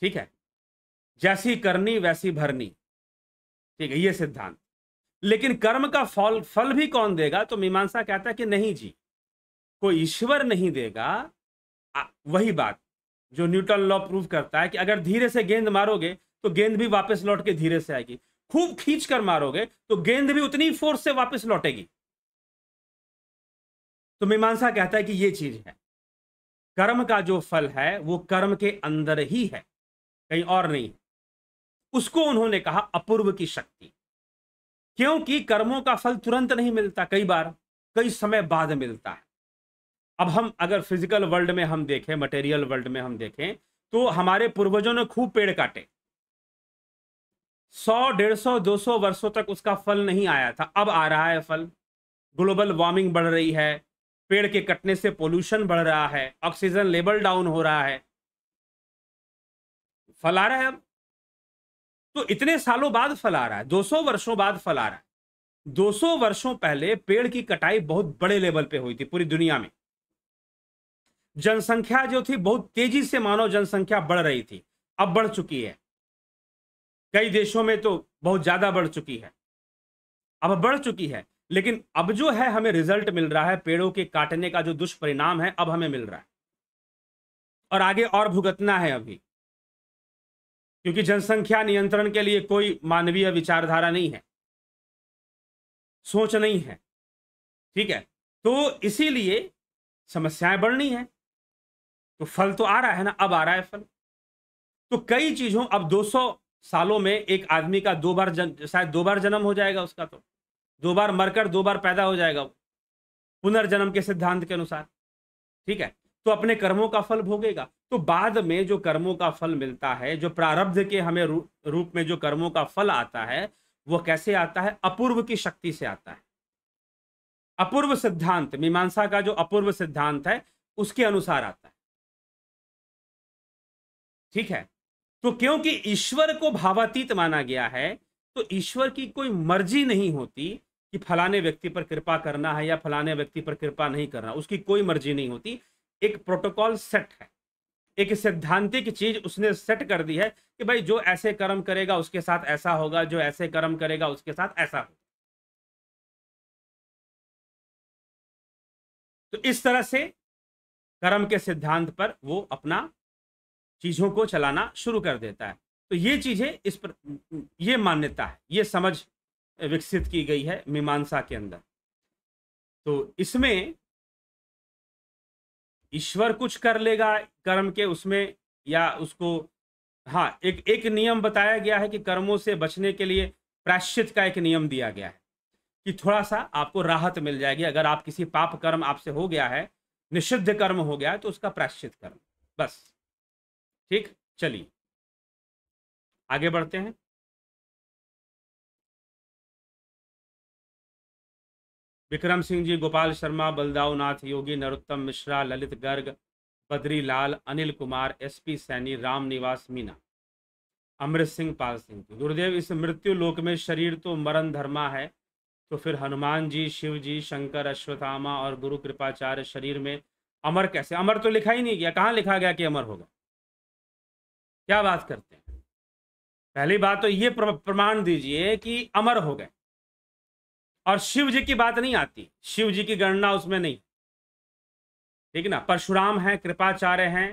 ठीक है जैसी करनी वैसी भरनी ठीक है ये सिद्धांत लेकिन कर्म का फल फल भी कौन देगा तो मीमांसा कहता है कि नहीं जी कोई ईश्वर नहीं देगा आ, वही बात जो न्यूटन लॉ प्रूव करता है कि अगर धीरे से गेंद मारोगे तो गेंद भी वापस लौट के धीरे से आएगी खूब खींच कर मारोगे तो गेंद भी उतनी फोर्स से वापस लौटेगी तो मीमांसा कहता है कि ये चीज है कर्म का जो फल है वो कर्म के अंदर ही है कहीं और नहीं उसको उन्होंने कहा अपूर्व की शक्ति क्योंकि कर्मों का फल तुरंत नहीं मिलता कई बार कई समय बाद मिलता है अब हम अगर फिजिकल वर्ल्ड में हम देखें मटेरियल वर्ल्ड में हम देखें तो हमारे पूर्वजों ने खूब पेड़ काटे सौ डेढ़ सौ दो सौ वर्षों तक उसका फल नहीं आया था अब आ रहा है फल ग्लोबल वार्मिंग बढ़ रही है पेड़ के कटने से पोल्यूशन बढ़ रहा है ऑक्सीजन लेवल डाउन हो रहा है फल आ रहा है अब तो इतने सालों बाद फल आ रहा है 200 वर्षों बाद फल आ रहा है 200 वर्षों पहले पेड़ की कटाई बहुत बड़े लेवल पे हुई थी पूरी दुनिया में जनसंख्या जो थी बहुत तेजी से मानव जनसंख्या बढ़ रही थी अब बढ़ चुकी है कई देशों में तो बहुत ज्यादा बढ़ चुकी है अब बढ़ चुकी है लेकिन अब जो है हमें रिजल्ट मिल रहा है पेड़ों के काटने का जो दुष्परिणाम है अब हमें मिल रहा है और आगे और भुगतना है अभी क्योंकि जनसंख्या नियंत्रण के लिए कोई मानवीय विचारधारा नहीं है सोच नहीं है ठीक है तो इसीलिए समस्याएं बढ़नी है तो फल तो आ रहा है ना अब आ रहा है फल तो कई चीजों अब 200 सालों में एक आदमी का दो बार शायद दो बार जन्म हो जाएगा उसका तो दो बार मरकर दो बार पैदा हो जाएगा वो पुनर्जन्म के सिद्धांत के अनुसार ठीक है तो अपने कर्मों का फल भोगेगा तो बाद में जो कर्मों का फल मिलता है जो प्रारब्ध के हमें रूप में जो कर्मों का फल आता है वह कैसे आता है अपूर्व की शक्ति से आता है अपूर्व सिद्धांत मीमांसा का जो अपूर्व सिद्धांत है उसके अनुसार आता है ठीक है तो क्योंकि ईश्वर को भावातीत माना गया है तो ईश्वर की कोई मर्जी नहीं होती कि फलाने व्यक्ति पर कृपा करना है या फलाने व्यक्ति पर कृपा नहीं करना उसकी कोई मर्जी नहीं होती एक प्रोटोकॉल सेट है एक सिद्धांतिक चीज उसने सेट कर दी है कि भाई जो ऐसे कर्म करेगा उसके साथ ऐसा होगा जो ऐसे कर्म करेगा उसके साथ ऐसा होगा तो इस तरह से कर्म के सिद्धांत पर वो अपना चीजों को चलाना शुरू कर देता है तो ये चीजें इस पर ये मान्यता है ये समझ विकसित की गई है मीमांसा के अंदर तो इसमें ईश्वर कुछ कर लेगा कर्म के उसमें या उसको हाँ एक एक नियम बताया गया है कि कर्मों से बचने के लिए प्राश्चित का एक नियम दिया गया है कि थोड़ा सा आपको राहत मिल जाएगी अगर आप किसी पाप कर्म आपसे हो गया है निषिद्ध कर्म हो गया है तो उसका प्राश्चित कर्म बस ठीक चलिए आगे बढ़ते हैं विक्रम सिंह जी गोपाल शर्मा बलदाऊ नाथ योगी नरोत्तम मिश्रा ललित गर्ग बद्री लाल अनिल कुमार एसपी सैनी राम निवास मीना अमृत सिंह पाल सिंह जी गुरुदेव इस मृत्यु लोक में शरीर तो मरण धर्मा है तो फिर हनुमान जी शिव जी शंकर अश्वत्थामा और गुरु कृपाचार्य शरीर में अमर कैसे अमर तो लिखा ही नहीं गया कहाँ लिखा गया कि अमर होगा क्या बात करते हैं पहली बात तो ये प्रमाण दीजिए कि अमर हो गए और शिव जी की बात नहीं आती शिव जी की गणना उसमें नहीं ठीक है ना परशुराम हैं कृपाचार्य हैं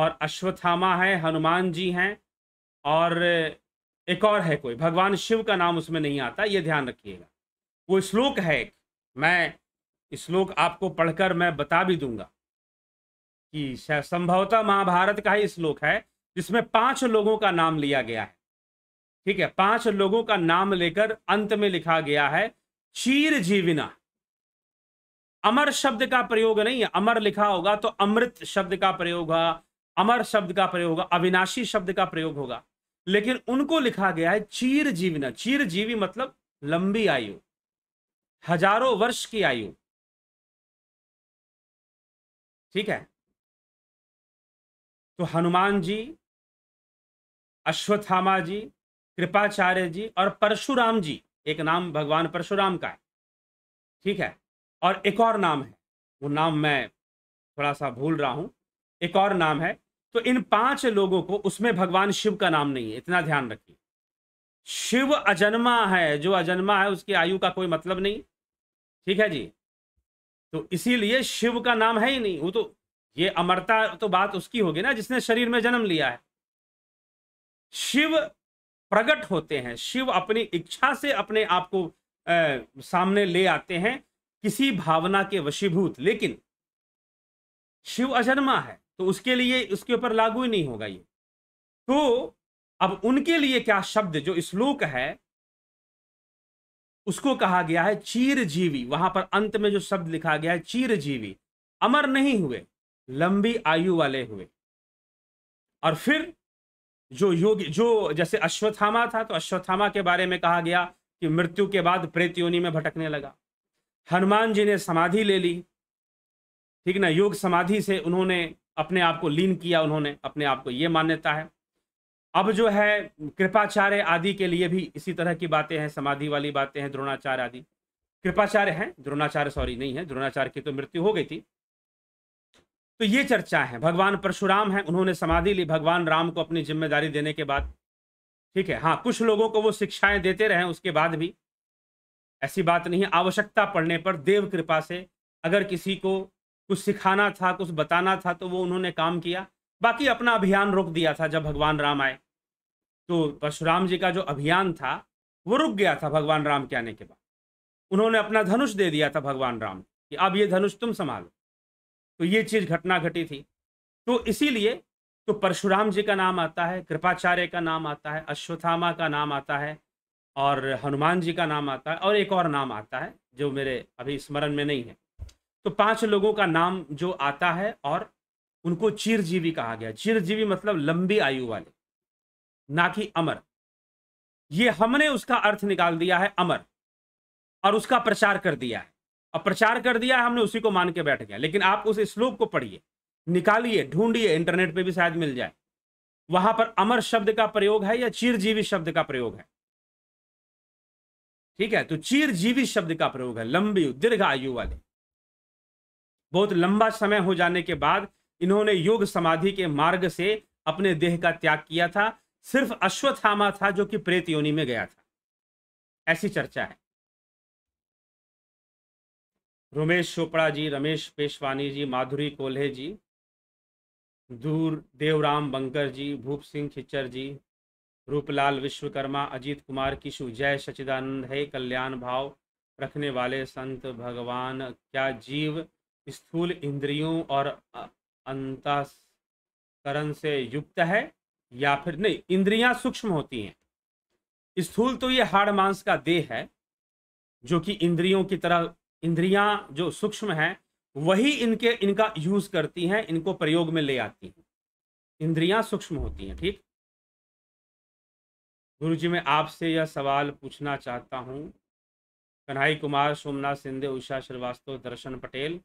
और अश्वत्थामा है हनुमान जी हैं और एक और है कोई भगवान शिव का नाम उसमें नहीं आता ये ध्यान रखिएगा वो श्लोक है एक मैं श्लोक आपको पढ़कर मैं बता भी दूंगा कि संभवतः महाभारत का ही श्लोक है जिसमें पांच लोगों का नाम लिया गया है ठीक है पांच लोगों का नाम लेकर अंत में लिखा गया है चीर जीविना अमर शब्द का प्रयोग नहीं है अमर लिखा होगा तो अमृत शब्द का प्रयोग होगा अमर शब्द का प्रयोग होगा अविनाशी शब्द का प्रयोग होगा लेकिन उनको लिखा गया है चीर जीविना चीर जीवी मतलब लंबी आयु हजारों वर्ष की आयु ठीक है तो हनुमान जी अश्वत्थामा जी कृपाचार्य जी और परशुराम जी एक नाम भगवान परशुराम का है ठीक है और एक और नाम है वो नाम मैं थोड़ा सा भूल रहा हूँ एक और नाम है तो इन पांच लोगों को उसमें भगवान शिव का नाम नहीं है इतना ध्यान रखिए शिव अजन्मा है जो अजन्मा है उसकी आयु का कोई मतलब नहीं ठीक है जी तो इसीलिए शिव का नाम है ही नहीं वो तो ये अमरता तो बात उसकी होगी ना जिसने शरीर में जन्म लिया है शिव प्रकट होते हैं शिव अपनी इच्छा से अपने आप को सामने ले आते हैं किसी भावना के वशीभूत लेकिन शिव अजन्मा है तो उसके लिए उसके ऊपर लागू ही नहीं होगा ये तो अब उनके लिए क्या शब्द जो श्लोक है उसको कहा गया है चीरजीवी वहां पर अंत में जो शब्द लिखा गया है चीरजीवी अमर नहीं हुए लंबी आयु वाले हुए और फिर जो योग जो जैसे अश्वत्थामा था तो अश्वत्थामा के बारे में कहा गया कि मृत्यु के बाद प्रेत योनि में भटकने लगा हनुमान जी ने समाधि ले ली ठीक ना योग समाधि से उन्होंने अपने आप को लीन किया उन्होंने अपने आप को ये मान्यता है अब जो है कृपाचार्य आदि के लिए भी इसी तरह की बातें हैं समाधि वाली बातें हैं द्रोणाचार्य आदि कृपाचार्य हैं द्रोणाचार्य सॉरी नहीं है द्रोणाचार्य की तो मृत्यु हो गई थी तो ये चर्चा है भगवान परशुराम है उन्होंने समाधि ली भगवान राम को अपनी जिम्मेदारी देने के बाद ठीक है हाँ कुछ लोगों को वो शिक्षाएं देते रहे उसके बाद भी ऐसी बात नहीं आवश्यकता पड़ने पर देव कृपा से अगर किसी को कुछ सिखाना था कुछ बताना था तो वो उन्होंने काम किया बाकी अपना अभियान रोक दिया था जब भगवान राम आए तो परशुराम जी का जो अभियान था वो रुक गया था भगवान राम के आने के बाद उन्होंने अपना धनुष दे दिया था भगवान राम कि अब ये धनुष तुम संभालो तो ये चीज घटना घटी थी तो इसीलिए तो परशुराम जी का नाम आता है कृपाचार्य का नाम आता है अश्वत्थामा का नाम आता है और हनुमान जी का नाम आता है और एक और नाम आता है जो मेरे अभी स्मरण में नहीं है तो पांच लोगों का नाम जो आता है और उनको चिरजीवी कहा गया चिरजीवी मतलब लंबी आयु वाले ना कि अमर ये हमने उसका अर्थ निकाल दिया है अमर और उसका प्रचार कर दिया है और प्रचार कर दिया हमने उसी को मान के बैठ गया लेकिन आप उस स्लोक को पढ़िए निकालिए ढूंढिए इंटरनेट पे भी शायद मिल जाए वहां पर अमर शब्द का प्रयोग है या चिरजीवी शब्द का प्रयोग है ठीक है तो चिरजीवी शब्द का प्रयोग है लंबी दीर्घ आयु वाले बहुत लंबा समय हो जाने के बाद इन्होंने योग समाधि के मार्ग से अपने देह का त्याग किया था सिर्फ अश्वत्थामा था जो कि प्रेत योनि में गया था ऐसी चर्चा है रोमेश चोपड़ा जी रमेश पेशवानी जी माधुरी कोल्हे जी दूर देवराम बंकर जी भूप सिंह खिच्चर जी रूपलाल विश्वकर्मा अजीत कुमार किशु जय सचिदानंद है कल्याण भाव रखने वाले संत भगवान क्या जीव स्थूल इंद्रियों और अंतकरण से युक्त है या फिर नहीं इंद्रियां सूक्ष्म होती हैं स्थूल तो ये हाड़ मांस का देह है जो कि इंद्रियों की तरह इंद्रियां जो सूक्ष्म हैं वही इनके इनका यूज करती हैं इनको प्रयोग में ले आती हैं इंद्रियां सूक्ष्म होती हैं ठीक गुरु जी मैं आपसे यह सवाल पूछना चाहता हूँ कन्हई कुमार सोमनाथ सिंधे उषा श्रीवास्तव दर्शन पटेल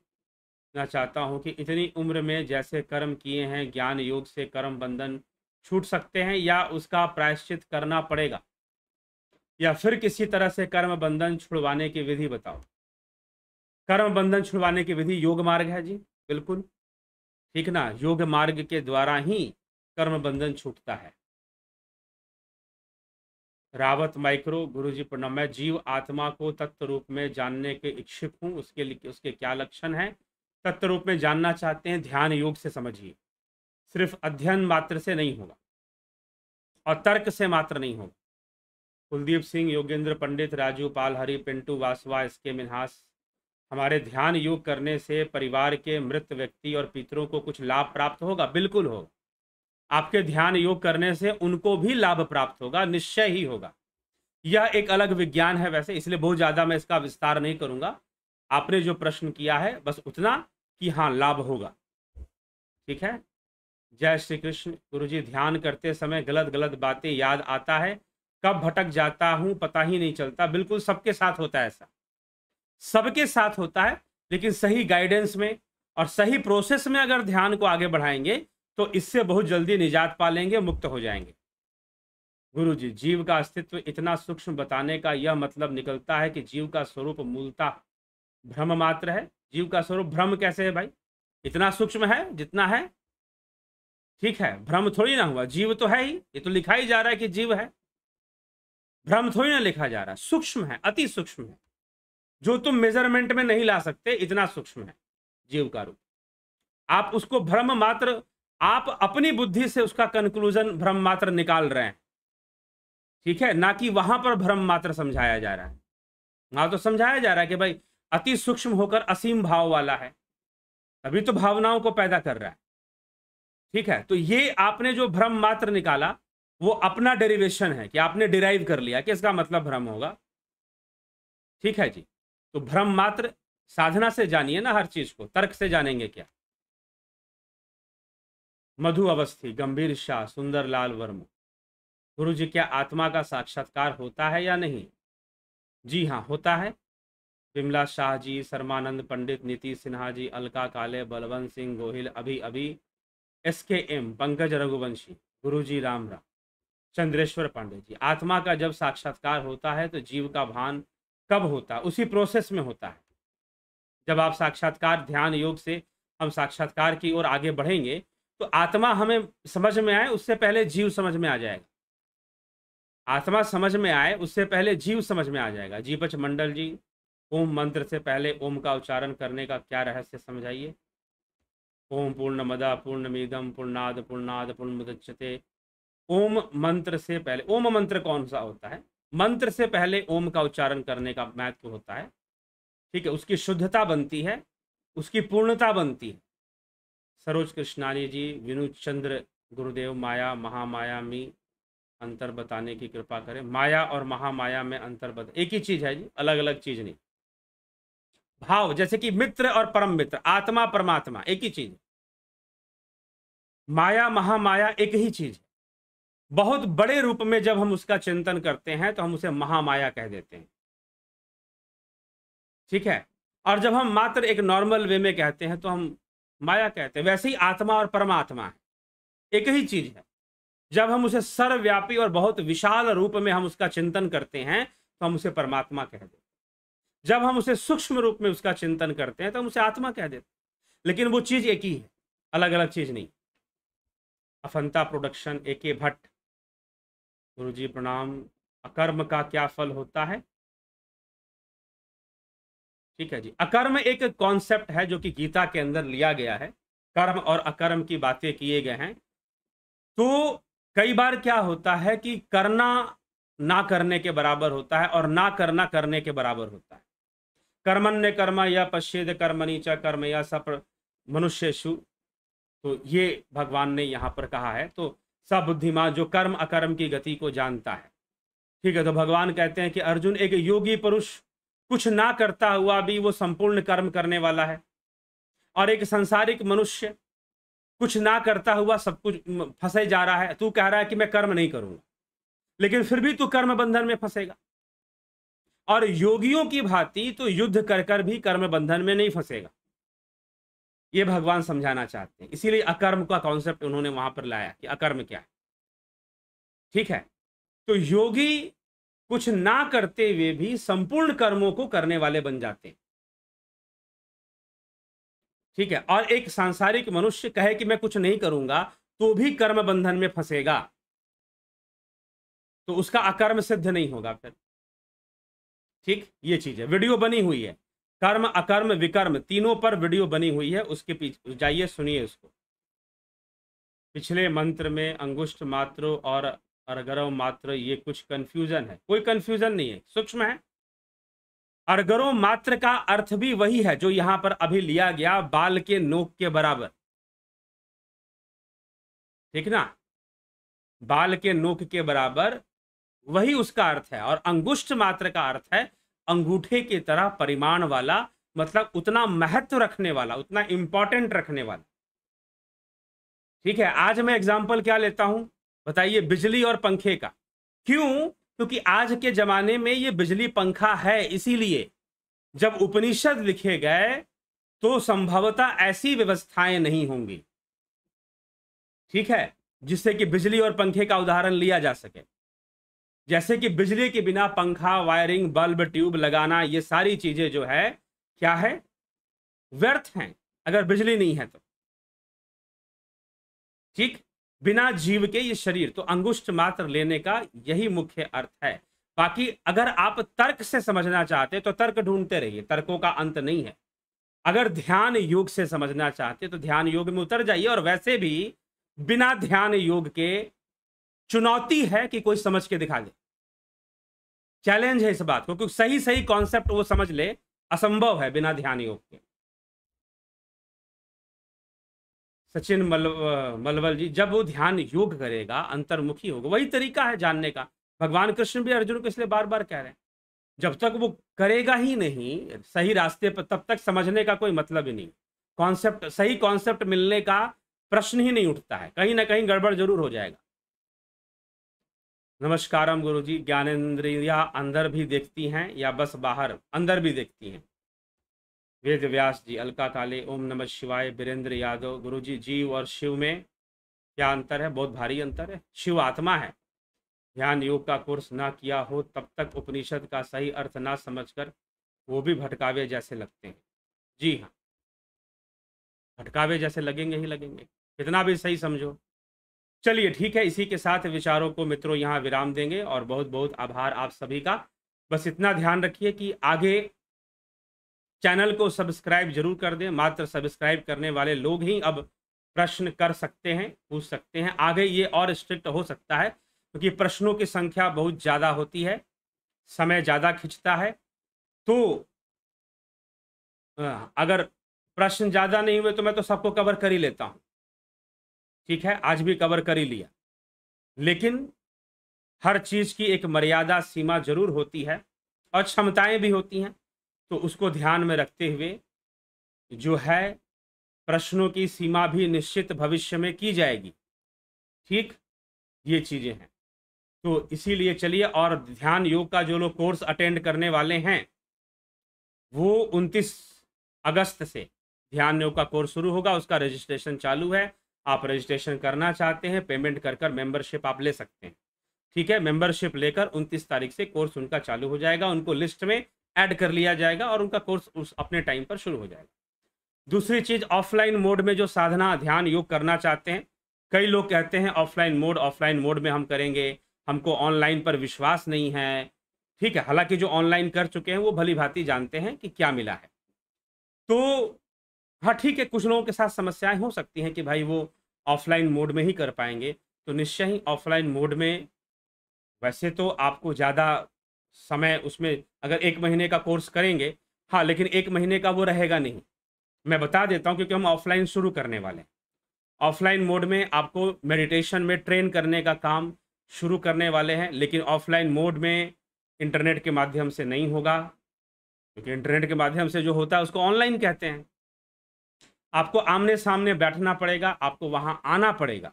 मैं चाहता हूँ कि इतनी उम्र में जैसे कर्म किए हैं ज्ञान योग से कर्म बंधन छूट सकते हैं या उसका प्रायश्चित करना पड़ेगा या फिर किसी तरह से कर्म बंधन छुड़वाने की विधि बताओ कर्म बंधन छुड़वाने की विधि योग मार्ग है जी बिल्कुल ठीक ना योग मार्ग के द्वारा ही कर्म बंधन छूटता है रावत माइक्रो गुरु जी प्रणाम मैं जीव आत्मा को तत्व रूप में जानने के इच्छुक हूँ उसके लिए उसके क्या लक्षण हैं तत्व रूप में जानना चाहते हैं ध्यान योग से समझिए सिर्फ अध्ययन मात्र से नहीं होगा और तर्क से मात्र नहीं होगा कुलदीप सिंह योगेंद्र पंडित राजू पाल हरि पिंटू वासवा एस के मिन्हास हमारे ध्यान योग करने से परिवार के मृत व्यक्ति और पितरों को कुछ लाभ प्राप्त होगा बिल्कुल होगा आपके ध्यान योग करने से उनको भी लाभ प्राप्त होगा निश्चय ही होगा यह एक अलग विज्ञान है वैसे इसलिए बहुत ज़्यादा मैं इसका विस्तार नहीं करूँगा आपने जो प्रश्न किया है बस उतना कि हाँ लाभ होगा ठीक है जय श्री कृष्ण गुरु जी ध्यान करते समय गलत गलत बातें याद आता है कब भटक जाता हूँ पता ही नहीं चलता बिल्कुल सबके साथ होता है ऐसा सबके साथ होता है लेकिन सही गाइडेंस में और सही प्रोसेस में अगर ध्यान को आगे बढ़ाएंगे तो इससे बहुत जल्दी निजात पा लेंगे मुक्त हो जाएंगे गुरु जी जीव का अस्तित्व इतना सूक्ष्म बताने का यह मतलब निकलता है कि जीव का स्वरूप मूलता भ्रम मात्र है जीव का स्वरूप भ्रम कैसे है भाई इतना सूक्ष्म है जितना है ठीक है भ्रम थोड़ी ना हुआ जीव तो है ही ये तो लिखा ही जा रहा है कि जीव है भ्रम थोड़ी ना लिखा जा रहा है सूक्ष्म है अति सूक्ष्म है जो तुम मेजरमेंट में नहीं ला सकते इतना सूक्ष्म है जीव का रूप आप उसको भ्रम मात्र आप अपनी बुद्धि से उसका कंक्लूजन भ्रम मात्र निकाल रहे हैं ठीक है ना कि वहां पर भ्रम मात्र समझाया जा रहा है वहां तो समझाया जा रहा है कि भाई अति सूक्ष्म होकर असीम भाव वाला है अभी तो भावनाओं को पैदा कर रहा है ठीक है तो ये आपने जो भ्रम मात्र निकाला वो अपना डेरिवेशन है कि आपने डिराइव कर लिया कि इसका मतलब भ्रम होगा ठीक है जी तो भ्रम मात्र साधना से जानिए ना हर चीज को तर्क से जानेंगे क्या मधु अवस्थी गंभीर शाह सुंदर लाल वर्मा गुरु जी क्या आत्मा का साक्षात्कार होता है या नहीं जी हाँ होता है विमला शाह जी शर्मानंद पंडित नीति सिन्हा जी अलका काले बलवंत सिंह गोहिल अभी अभी एस के एम पंकज रघुवंशी गुरु जी राम राम चंद्रेश्वर पांडे जी आत्मा का जब साक्षात्कार होता है तो जीव का भान कब होता है उसी प्रोसेस में होता है जब आप साक्षात्कार ध्यान योग से हम साक्षात्कार की ओर आगे बढ़ेंगे तो आत्मा हमें समझ में आए उससे पहले जीव समझ में आ जाएगा आत्मा समझ में आए उससे पहले जीव समझ में आ जाएगा जीपच मंडल जी ओम मंत्र से पहले ओम का उच्चारण करने का क्या रहस्य समझाइए ओम पूर्ण मदा पूर्ण मिदम पूर्णाद पूर्णाद पूर्ण मुदच्यते ओम मंत्र से पहले ओम मंत्र कौन सा होता है मंत्र से पहले ओम का उच्चारण करने का महत्व होता है ठीक है उसकी शुद्धता बनती है उसकी पूर्णता बनती है सरोज कृष्णानी जी विनु चंद्र गुरुदेव माया महामाया में अंतर बताने की कृपा करें माया और महामाया में अंतर बता एक ही चीज है जी अलग अलग चीज नहीं भाव जैसे कि मित्र और परम मित्र आत्मा परमात्मा एक ही चीज माया महामाया एक ही चीज है बहुत बड़े रूप में जब हम उसका चिंतन करते हैं तो हम उसे महामाया कह देते हैं ठीक है और जब हम मात्र एक नॉर्मल वे में कहते हैं तो हम माया कहते हैं वैसे ही आत्मा और परमात्मा है एक ही चीज है जब हम उसे सर्वव्यापी और बहुत विशाल रूप में हम उसका चिंतन करते हैं तो हम उसे परमात्मा कह देते हैं जब हम उसे सूक्ष्म रूप में उसका चिंतन करते हैं तो हम उसे आत्मा कह देते हैं लेकिन वो चीज़ एक ही है अलग अलग चीज़ नहीं अफंता प्रोडक्शन ए के भट्ट गुरु जी प्रणाम अकर्म का क्या फल होता है ठीक है जी अकर्म एक कॉन्सेप्ट है जो कि गीता के अंदर लिया गया है कर्म और अकर्म की बातें किए गए हैं तो कई बार क्या होता है कि करना ना करने के बराबर होता है और ना करना करने के बराबर होता है कर्मण्य कर्म या कर्म कर्मनीचा कर्म या सप मनुष्य शु तो ये भगवान ने यहाँ पर कहा है तो सब बुद्धिमान जो कर्म अकर्म की गति को जानता है ठीक है तो भगवान कहते हैं कि अर्जुन एक योगी पुरुष कुछ ना करता हुआ भी वो संपूर्ण कर्म करने वाला है और एक संसारिक मनुष्य कुछ ना करता हुआ सब कुछ फंसे जा रहा है तू कह रहा है कि मैं कर्म नहीं करूंगा लेकिन फिर भी तू कर्म बंधन में फंसेगा और योगियों की भांति तो युद्ध कर कर भी कर्म बंधन में नहीं फंसेगा ये भगवान समझाना चाहते हैं इसीलिए अकर्म का कॉन्सेप्ट उन्होंने वहां पर लाया कि अकर्म क्या है ठीक है तो योगी कुछ ना करते हुए भी संपूर्ण कर्मों को करने वाले बन जाते हैं ठीक है और एक सांसारिक मनुष्य कहे कि मैं कुछ नहीं करूंगा तो भी कर्म बंधन में फंसेगा तो उसका अकर्म सिद्ध नहीं होगा फिर ठीक ये चीज है वीडियो बनी हुई है कर्म अकर्म विकर्म तीनों पर वीडियो बनी हुई है उसके पीछे जाइए सुनिए उसको पिछले मंत्र में अंगुष्ठ मात्र और अर्गरव मात्र ये कुछ कंफ्यूजन है कोई कंफ्यूजन नहीं है सूक्ष्म है अर्गरव मात्र का अर्थ भी वही है जो यहां पर अभी लिया गया बाल के नोक के बराबर ठीक ना बाल के नोक के बराबर वही उसका अर्थ है और अंगुष्ठ मात्र का अर्थ है अंगूठे की तरह परिमाण वाला मतलब उतना महत्व रखने वाला उतना इंपॉर्टेंट रखने वाला ठीक है आज मैं एग्जाम्पल क्या लेता हूं बताइए बिजली और पंखे का क्यों क्योंकि आज के जमाने में ये बिजली पंखा है इसीलिए जब उपनिषद लिखे गए तो संभवतः ऐसी व्यवस्थाएं नहीं होंगी ठीक है जिससे कि बिजली और पंखे का उदाहरण लिया जा सके जैसे कि बिजली के बिना पंखा वायरिंग बल्ब ट्यूब लगाना ये सारी चीजें जो है क्या है व्यर्थ हैं अगर बिजली नहीं है तो ठीक बिना जीव के ये शरीर तो अंगुष्ट मात्र लेने का यही मुख्य अर्थ है बाकी अगर आप तर्क से समझना चाहते तो तर्क ढूंढते रहिए तर्कों का अंत नहीं है अगर ध्यान योग से समझना चाहते तो ध्यान योग में उतर जाइए और वैसे भी बिना ध्यान योग के चुनौती है कि कोई समझ के दिखा दे चैलेंज है इस बात को क्योंकि सही सही कॉन्सेप्ट वो समझ ले असंभव है बिना ध्यान योग के सचिन मल मलवल जी जब वो ध्यान योग करेगा अंतर्मुखी होगा वही तरीका है जानने का भगवान कृष्ण भी अर्जुन को इसलिए बार बार कह रहे हैं जब तक वो करेगा ही नहीं सही रास्ते पर तब तक समझने का कोई मतलब ही नहीं कॉन्सेप्ट सही कॉन्सेप्ट मिलने का प्रश्न ही नहीं उठता है कहीं ना कहीं गड़बड़ जरूर हो जाएगा नमस्कार गुरु जी ज्ञानेन्द्रिया अंदर भी देखती हैं या बस बाहर अंदर भी देखती हैं वेद व्यास जी अलका काले ओम नमः शिवाय वीरेंद्र यादव गुरु जी जीव और शिव में क्या अंतर है बहुत भारी अंतर है शिव आत्मा है ध्यान योग का कोर्स ना किया हो तब तक उपनिषद का सही अर्थ ना समझकर वो भी भटकावे जैसे लगते हैं जी हाँ भटकावे जैसे लगेंगे ही लगेंगे कितना भी सही समझो चलिए ठीक है इसी के साथ विचारों को मित्रों यहाँ विराम देंगे और बहुत बहुत आभार आप सभी का बस इतना ध्यान रखिए कि आगे चैनल को सब्सक्राइब जरूर कर दें मात्र सब्सक्राइब करने वाले लोग ही अब प्रश्न कर सकते हैं पूछ सकते हैं आगे ये और स्ट्रिक्ट हो सकता है क्योंकि तो प्रश्नों की संख्या बहुत ज़्यादा होती है समय ज़्यादा खिंचता है तो अगर प्रश्न ज़्यादा नहीं हुए तो मैं तो सबको कवर कर ही लेता हूँ ठीक है आज भी कवर कर ही लिया लेकिन हर चीज़ की एक मर्यादा सीमा जरूर होती है और क्षमताएं भी होती हैं तो उसको ध्यान में रखते हुए जो है प्रश्नों की सीमा भी निश्चित भविष्य में की जाएगी ठीक ये चीज़ें हैं तो इसीलिए चलिए और ध्यान योग का जो लोग कोर्स अटेंड करने वाले हैं वो 29 अगस्त से ध्यान योग का कोर्स शुरू होगा उसका रजिस्ट्रेशन चालू है आप रजिस्ट्रेशन करना चाहते हैं पेमेंट कर कर मेम्बरशिप आप ले सकते हैं ठीक है मेंबरशिप लेकर उनतीस तारीख से कोर्स उनका चालू हो जाएगा उनको लिस्ट में ऐड कर लिया जाएगा और उनका कोर्स उस अपने टाइम पर शुरू हो जाएगा दूसरी चीज़ ऑफलाइन मोड में जो साधना ध्यान योग करना चाहते हैं कई लोग कहते हैं ऑफलाइन मोड ऑफलाइन मोड में हम करेंगे हमको ऑनलाइन पर विश्वास नहीं है ठीक है हालांकि जो ऑनलाइन कर चुके हैं वो भली भांति जानते हैं कि क्या मिला है तो हाँ ठीक है कुछ लोगों के साथ समस्याएं हो सकती हैं कि भाई वो ऑफलाइन मोड में ही कर पाएंगे तो निश्चय ही ऑफलाइन मोड में वैसे तो आपको ज़्यादा समय उसमें अगर एक महीने का कोर्स करेंगे हाँ लेकिन एक महीने का वो रहेगा नहीं मैं बता देता हूँ क्योंकि हम ऑफलाइन शुरू करने वाले हैं ऑफलाइन मोड में आपको मेडिटेशन में ट्रेन करने का काम शुरू करने वाले हैं लेकिन ऑफलाइन मोड में इंटरनेट के माध्यम से नहीं होगा क्योंकि इंटरनेट के माध्यम से जो होता है उसको ऑनलाइन कहते हैं आपको आमने सामने बैठना पड़ेगा आपको वहां आना पड़ेगा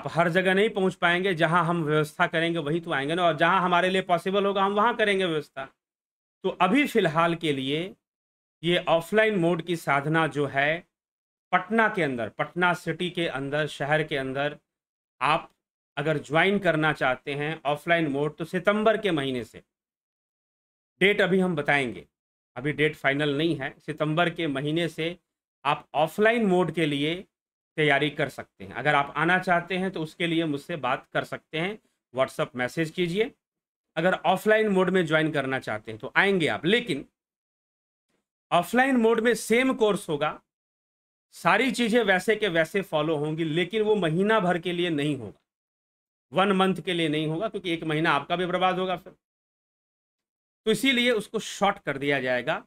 आप हर जगह नहीं पहुंच पाएंगे जहां हम व्यवस्था करेंगे वहीं तो आएंगे ना और जहां हमारे लिए पॉसिबल होगा हम वहां करेंगे व्यवस्था तो अभी फिलहाल के लिए ये ऑफलाइन मोड की साधना जो है पटना के अंदर पटना सिटी के अंदर शहर के अंदर आप अगर ज्वाइन करना चाहते हैं ऑफलाइन मोड तो सितंबर के महीने से डेट अभी हम बताएंगे अभी डेट फाइनल नहीं है सितंबर के महीने से आप ऑफलाइन मोड के लिए तैयारी कर सकते हैं अगर आप आना चाहते हैं तो उसके लिए मुझसे बात कर सकते हैं व्हाट्सअप मैसेज कीजिए अगर ऑफलाइन मोड में ज्वाइन करना चाहते हैं तो आएंगे आप लेकिन ऑफलाइन मोड में सेम कोर्स होगा सारी चीज़ें वैसे के वैसे फॉलो होंगी लेकिन वो महीना भर के लिए नहीं होगा वन मंथ के लिए नहीं होगा क्योंकि एक महीना आपका भी बर्बाद होगा फिर तो इसीलिए उसको शॉर्ट कर दिया जाएगा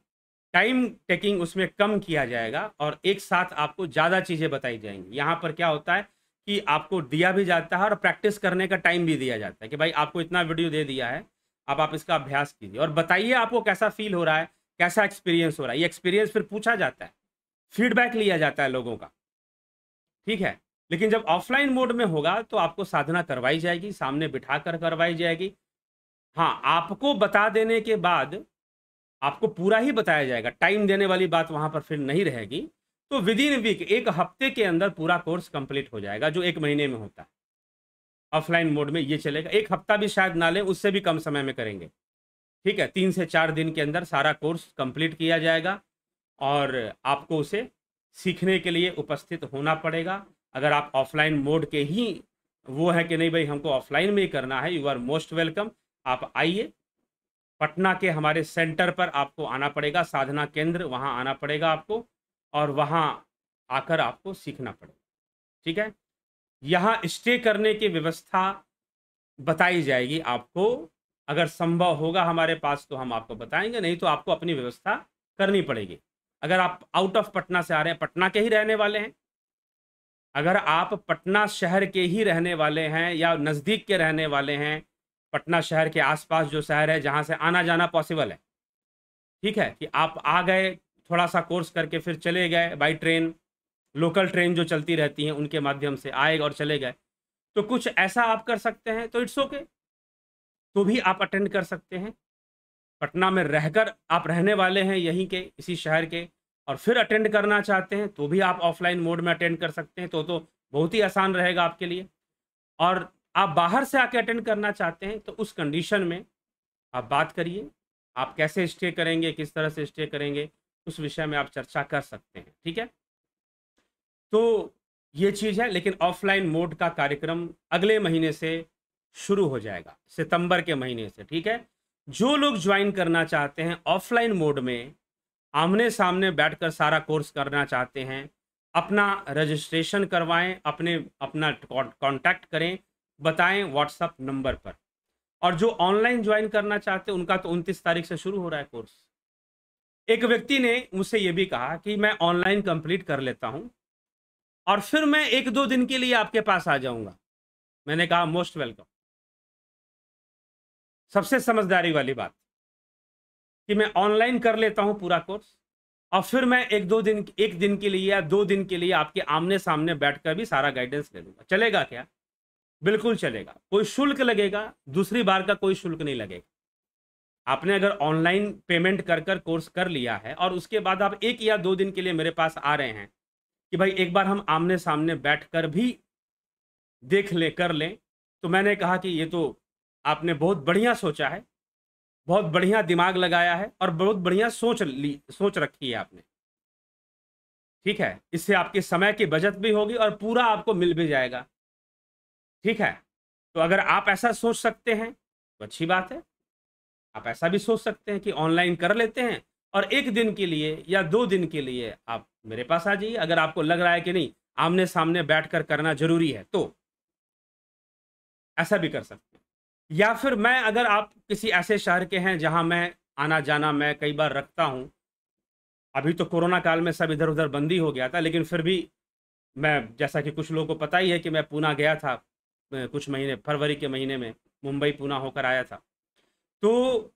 टाइम टेकिंग उसमें कम किया जाएगा और एक साथ आपको ज़्यादा चीज़ें बताई जाएंगी यहाँ पर क्या होता है कि आपको दिया भी जाता है और प्रैक्टिस करने का टाइम भी दिया जाता है कि भाई आपको इतना वीडियो दे दिया है अब आप इसका अभ्यास कीजिए और बताइए आपको कैसा फील हो रहा है कैसा एक्सपीरियंस हो रहा है ये एक्सपीरियंस फिर पूछा जाता है फीडबैक लिया जाता है लोगों का ठीक है लेकिन जब ऑफलाइन मोड में होगा तो आपको साधना करवाई जाएगी सामने बिठा कर करवाई जाएगी हाँ आपको बता देने के बाद आपको पूरा ही बताया जाएगा टाइम देने वाली बात वहाँ पर फिर नहीं रहेगी तो विद इन वीक एक हफ्ते के अंदर पूरा कोर्स कंप्लीट हो जाएगा जो एक महीने में होता है ऑफलाइन मोड में ये चलेगा एक हफ्ता भी शायद ना लें उससे भी कम समय में करेंगे ठीक है तीन से चार दिन के अंदर सारा कोर्स कंप्लीट किया जाएगा और आपको उसे सीखने के लिए उपस्थित होना पड़ेगा अगर आप ऑफलाइन मोड के ही वो है कि नहीं भाई हमको ऑफलाइन में ही करना है यू आर मोस्ट वेलकम आप आइए पटना के हमारे सेंटर पर आपको आना पड़ेगा साधना केंद्र वहाँ आना पड़ेगा आपको और वहाँ आकर आपको सीखना पड़ेगा ठीक है यहाँ स्टे करने की व्यवस्था बताई जाएगी आपको अगर संभव होगा हमारे पास तो हम आपको बताएंगे नहीं तो आपको अपनी व्यवस्था करनी पड़ेगी अगर आप आउट ऑफ पटना से आ रहे हैं पटना के ही रहने वाले हैं अगर आप पटना शहर के ही रहने वाले हैं या नज़दीक के रहने वाले हैं पटना शहर के आसपास जो शहर है जहाँ से आना जाना पॉसिबल है ठीक है कि आप आ गए थोड़ा सा कोर्स करके फिर चले गए बाई ट्रेन लोकल ट्रेन जो चलती रहती हैं उनके माध्यम से आए और चले गए तो कुछ ऐसा आप कर सकते हैं तो इट्स ओके तो भी आप अटेंड कर सकते हैं पटना में रहकर आप रहने वाले हैं यहीं के इसी शहर के और फिर अटेंड करना चाहते हैं तो भी आप ऑफलाइन मोड में अटेंड कर सकते हैं तो तो बहुत ही आसान रहेगा आपके लिए और आप बाहर से आके अटेंड करना चाहते हैं तो उस कंडीशन में आप बात करिए आप कैसे स्टे करेंगे किस तरह से स्टे करेंगे उस विषय में आप चर्चा कर सकते हैं ठीक है तो ये चीज़ है लेकिन ऑफलाइन मोड का कार्यक्रम अगले महीने से शुरू हो जाएगा सितंबर के महीने से ठीक है जो लोग ज्वाइन करना चाहते हैं ऑफलाइन मोड में आमने सामने बैठकर सारा कोर्स करना चाहते हैं अपना रजिस्ट्रेशन करवाएं अपने अपना कॉन्टैक्ट करें बताएं व्हाट्सअप नंबर पर और जो ऑनलाइन ज्वाइन करना चाहते उनका तो उनतीस तारीख से शुरू हो रहा है कोर्स एक व्यक्ति ने मुझसे ये भी कहा कि मैं ऑनलाइन कंप्लीट कर लेता हूँ और फिर मैं एक दो दिन के लिए आपके पास आ जाऊंगा मैंने कहा मोस्ट वेलकम सबसे समझदारी वाली बात कि मैं ऑनलाइन कर लेता हूँ पूरा कोर्स और फिर मैं एक दो दिन एक दिन के लिए या दो दिन के लिए आपके आमने सामने बैठकर भी सारा गाइडेंस ले लूँगा चलेगा क्या बिल्कुल चलेगा कोई शुल्क लगेगा दूसरी बार का कोई शुल्क नहीं लगेगा आपने अगर ऑनलाइन पेमेंट कर कर कोर्स कर लिया है और उसके बाद आप एक या दो दिन के लिए मेरे पास आ रहे हैं कि भाई एक बार हम आमने सामने बैठ कर भी देख लें कर लें तो मैंने कहा कि ये तो आपने बहुत बढ़िया सोचा है बहुत बढ़िया दिमाग लगाया है और बहुत बढ़िया सोच ली सोच रखी है आपने ठीक है इससे आपके समय की बचत भी होगी और पूरा आपको मिल भी जाएगा ठीक है तो अगर आप ऐसा सोच सकते हैं तो अच्छी बात है आप ऐसा भी सोच सकते हैं कि ऑनलाइन कर लेते हैं और एक दिन के लिए या दो दिन के लिए आप मेरे पास आ जाइए अगर आपको लग रहा है कि नहीं आमने सामने बैठ कर करना जरूरी है तो ऐसा भी कर सकते हैं या फिर मैं अगर आप किसी ऐसे शहर के हैं जहां मैं आना जाना मैं कई बार रखता हूं अभी तो कोरोना काल में सब इधर उधर बंदी हो गया था लेकिन फिर भी मैं जैसा कि कुछ लोगों को पता ही है कि मैं पूना गया था कुछ महीने फरवरी के महीने में मुंबई पूना होकर आया था तो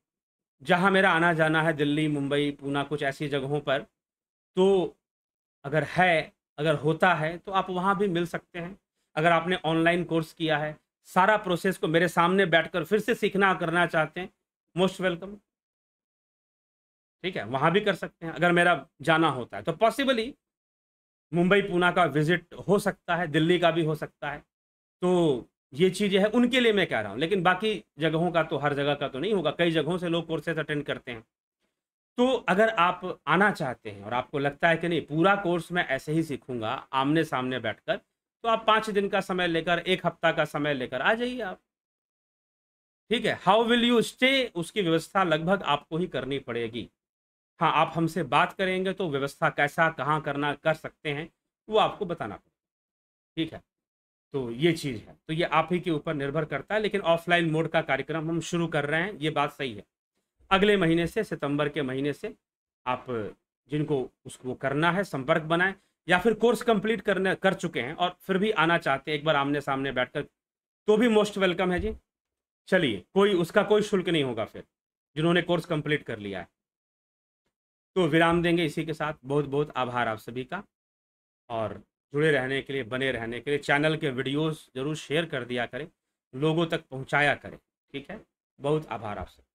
जहाँ मेरा आना जाना है दिल्ली मुंबई पूना कुछ ऐसी जगहों पर तो अगर है अगर होता है तो आप वहाँ भी मिल सकते हैं अगर आपने ऑनलाइन कोर्स किया है सारा प्रोसेस को मेरे सामने बैठकर फिर से सीखना करना चाहते हैं मोस्ट वेलकम ठीक है वहाँ भी कर सकते हैं अगर मेरा जाना होता है तो पॉसिबली मुंबई पूना का विजिट हो सकता है दिल्ली का भी हो सकता है तो ये चीज है उनके लिए मैं कह रहा हूँ लेकिन बाकी जगहों का तो हर जगह का तो नहीं होगा कई जगहों से लोग कोर्सेज अटेंड करते हैं तो अगर आप आना चाहते हैं और आपको लगता है कि नहीं पूरा कोर्स मैं ऐसे ही सीखूंगा आमने सामने बैठकर तो आप पाँच दिन का समय लेकर एक हफ्ता का समय लेकर आ जाइए आप ठीक है हाउ विल यू स्टे उसकी व्यवस्था लगभग आपको ही करनी पड़ेगी हाँ आप हमसे बात करेंगे तो व्यवस्था कैसा कहाँ करना कर सकते हैं वो आपको बताना पड़ेगा ठीक है तो ये चीज़ है तो ये आप ही के ऊपर निर्भर करता है लेकिन ऑफलाइन मोड का कार्यक्रम हम शुरू कर रहे हैं ये बात सही है अगले महीने से सितंबर के महीने से आप जिनको उसको करना है संपर्क बनाएं या फिर कोर्स कंप्लीट करने कर चुके हैं और फिर भी आना चाहते हैं एक बार आमने सामने बैठकर तो भी मोस्ट वेलकम है जी चलिए कोई उसका कोई शुल्क नहीं होगा फिर जिन्होंने कोर्स कंप्लीट कर लिया है तो विराम देंगे इसी के साथ बहुत बहुत आभार आप सभी का और जुड़े रहने के लिए बने रहने के लिए चैनल के वीडियोस ज़रूर शेयर कर दिया करें लोगों तक पहुंचाया करें ठीक है बहुत आभार आपसे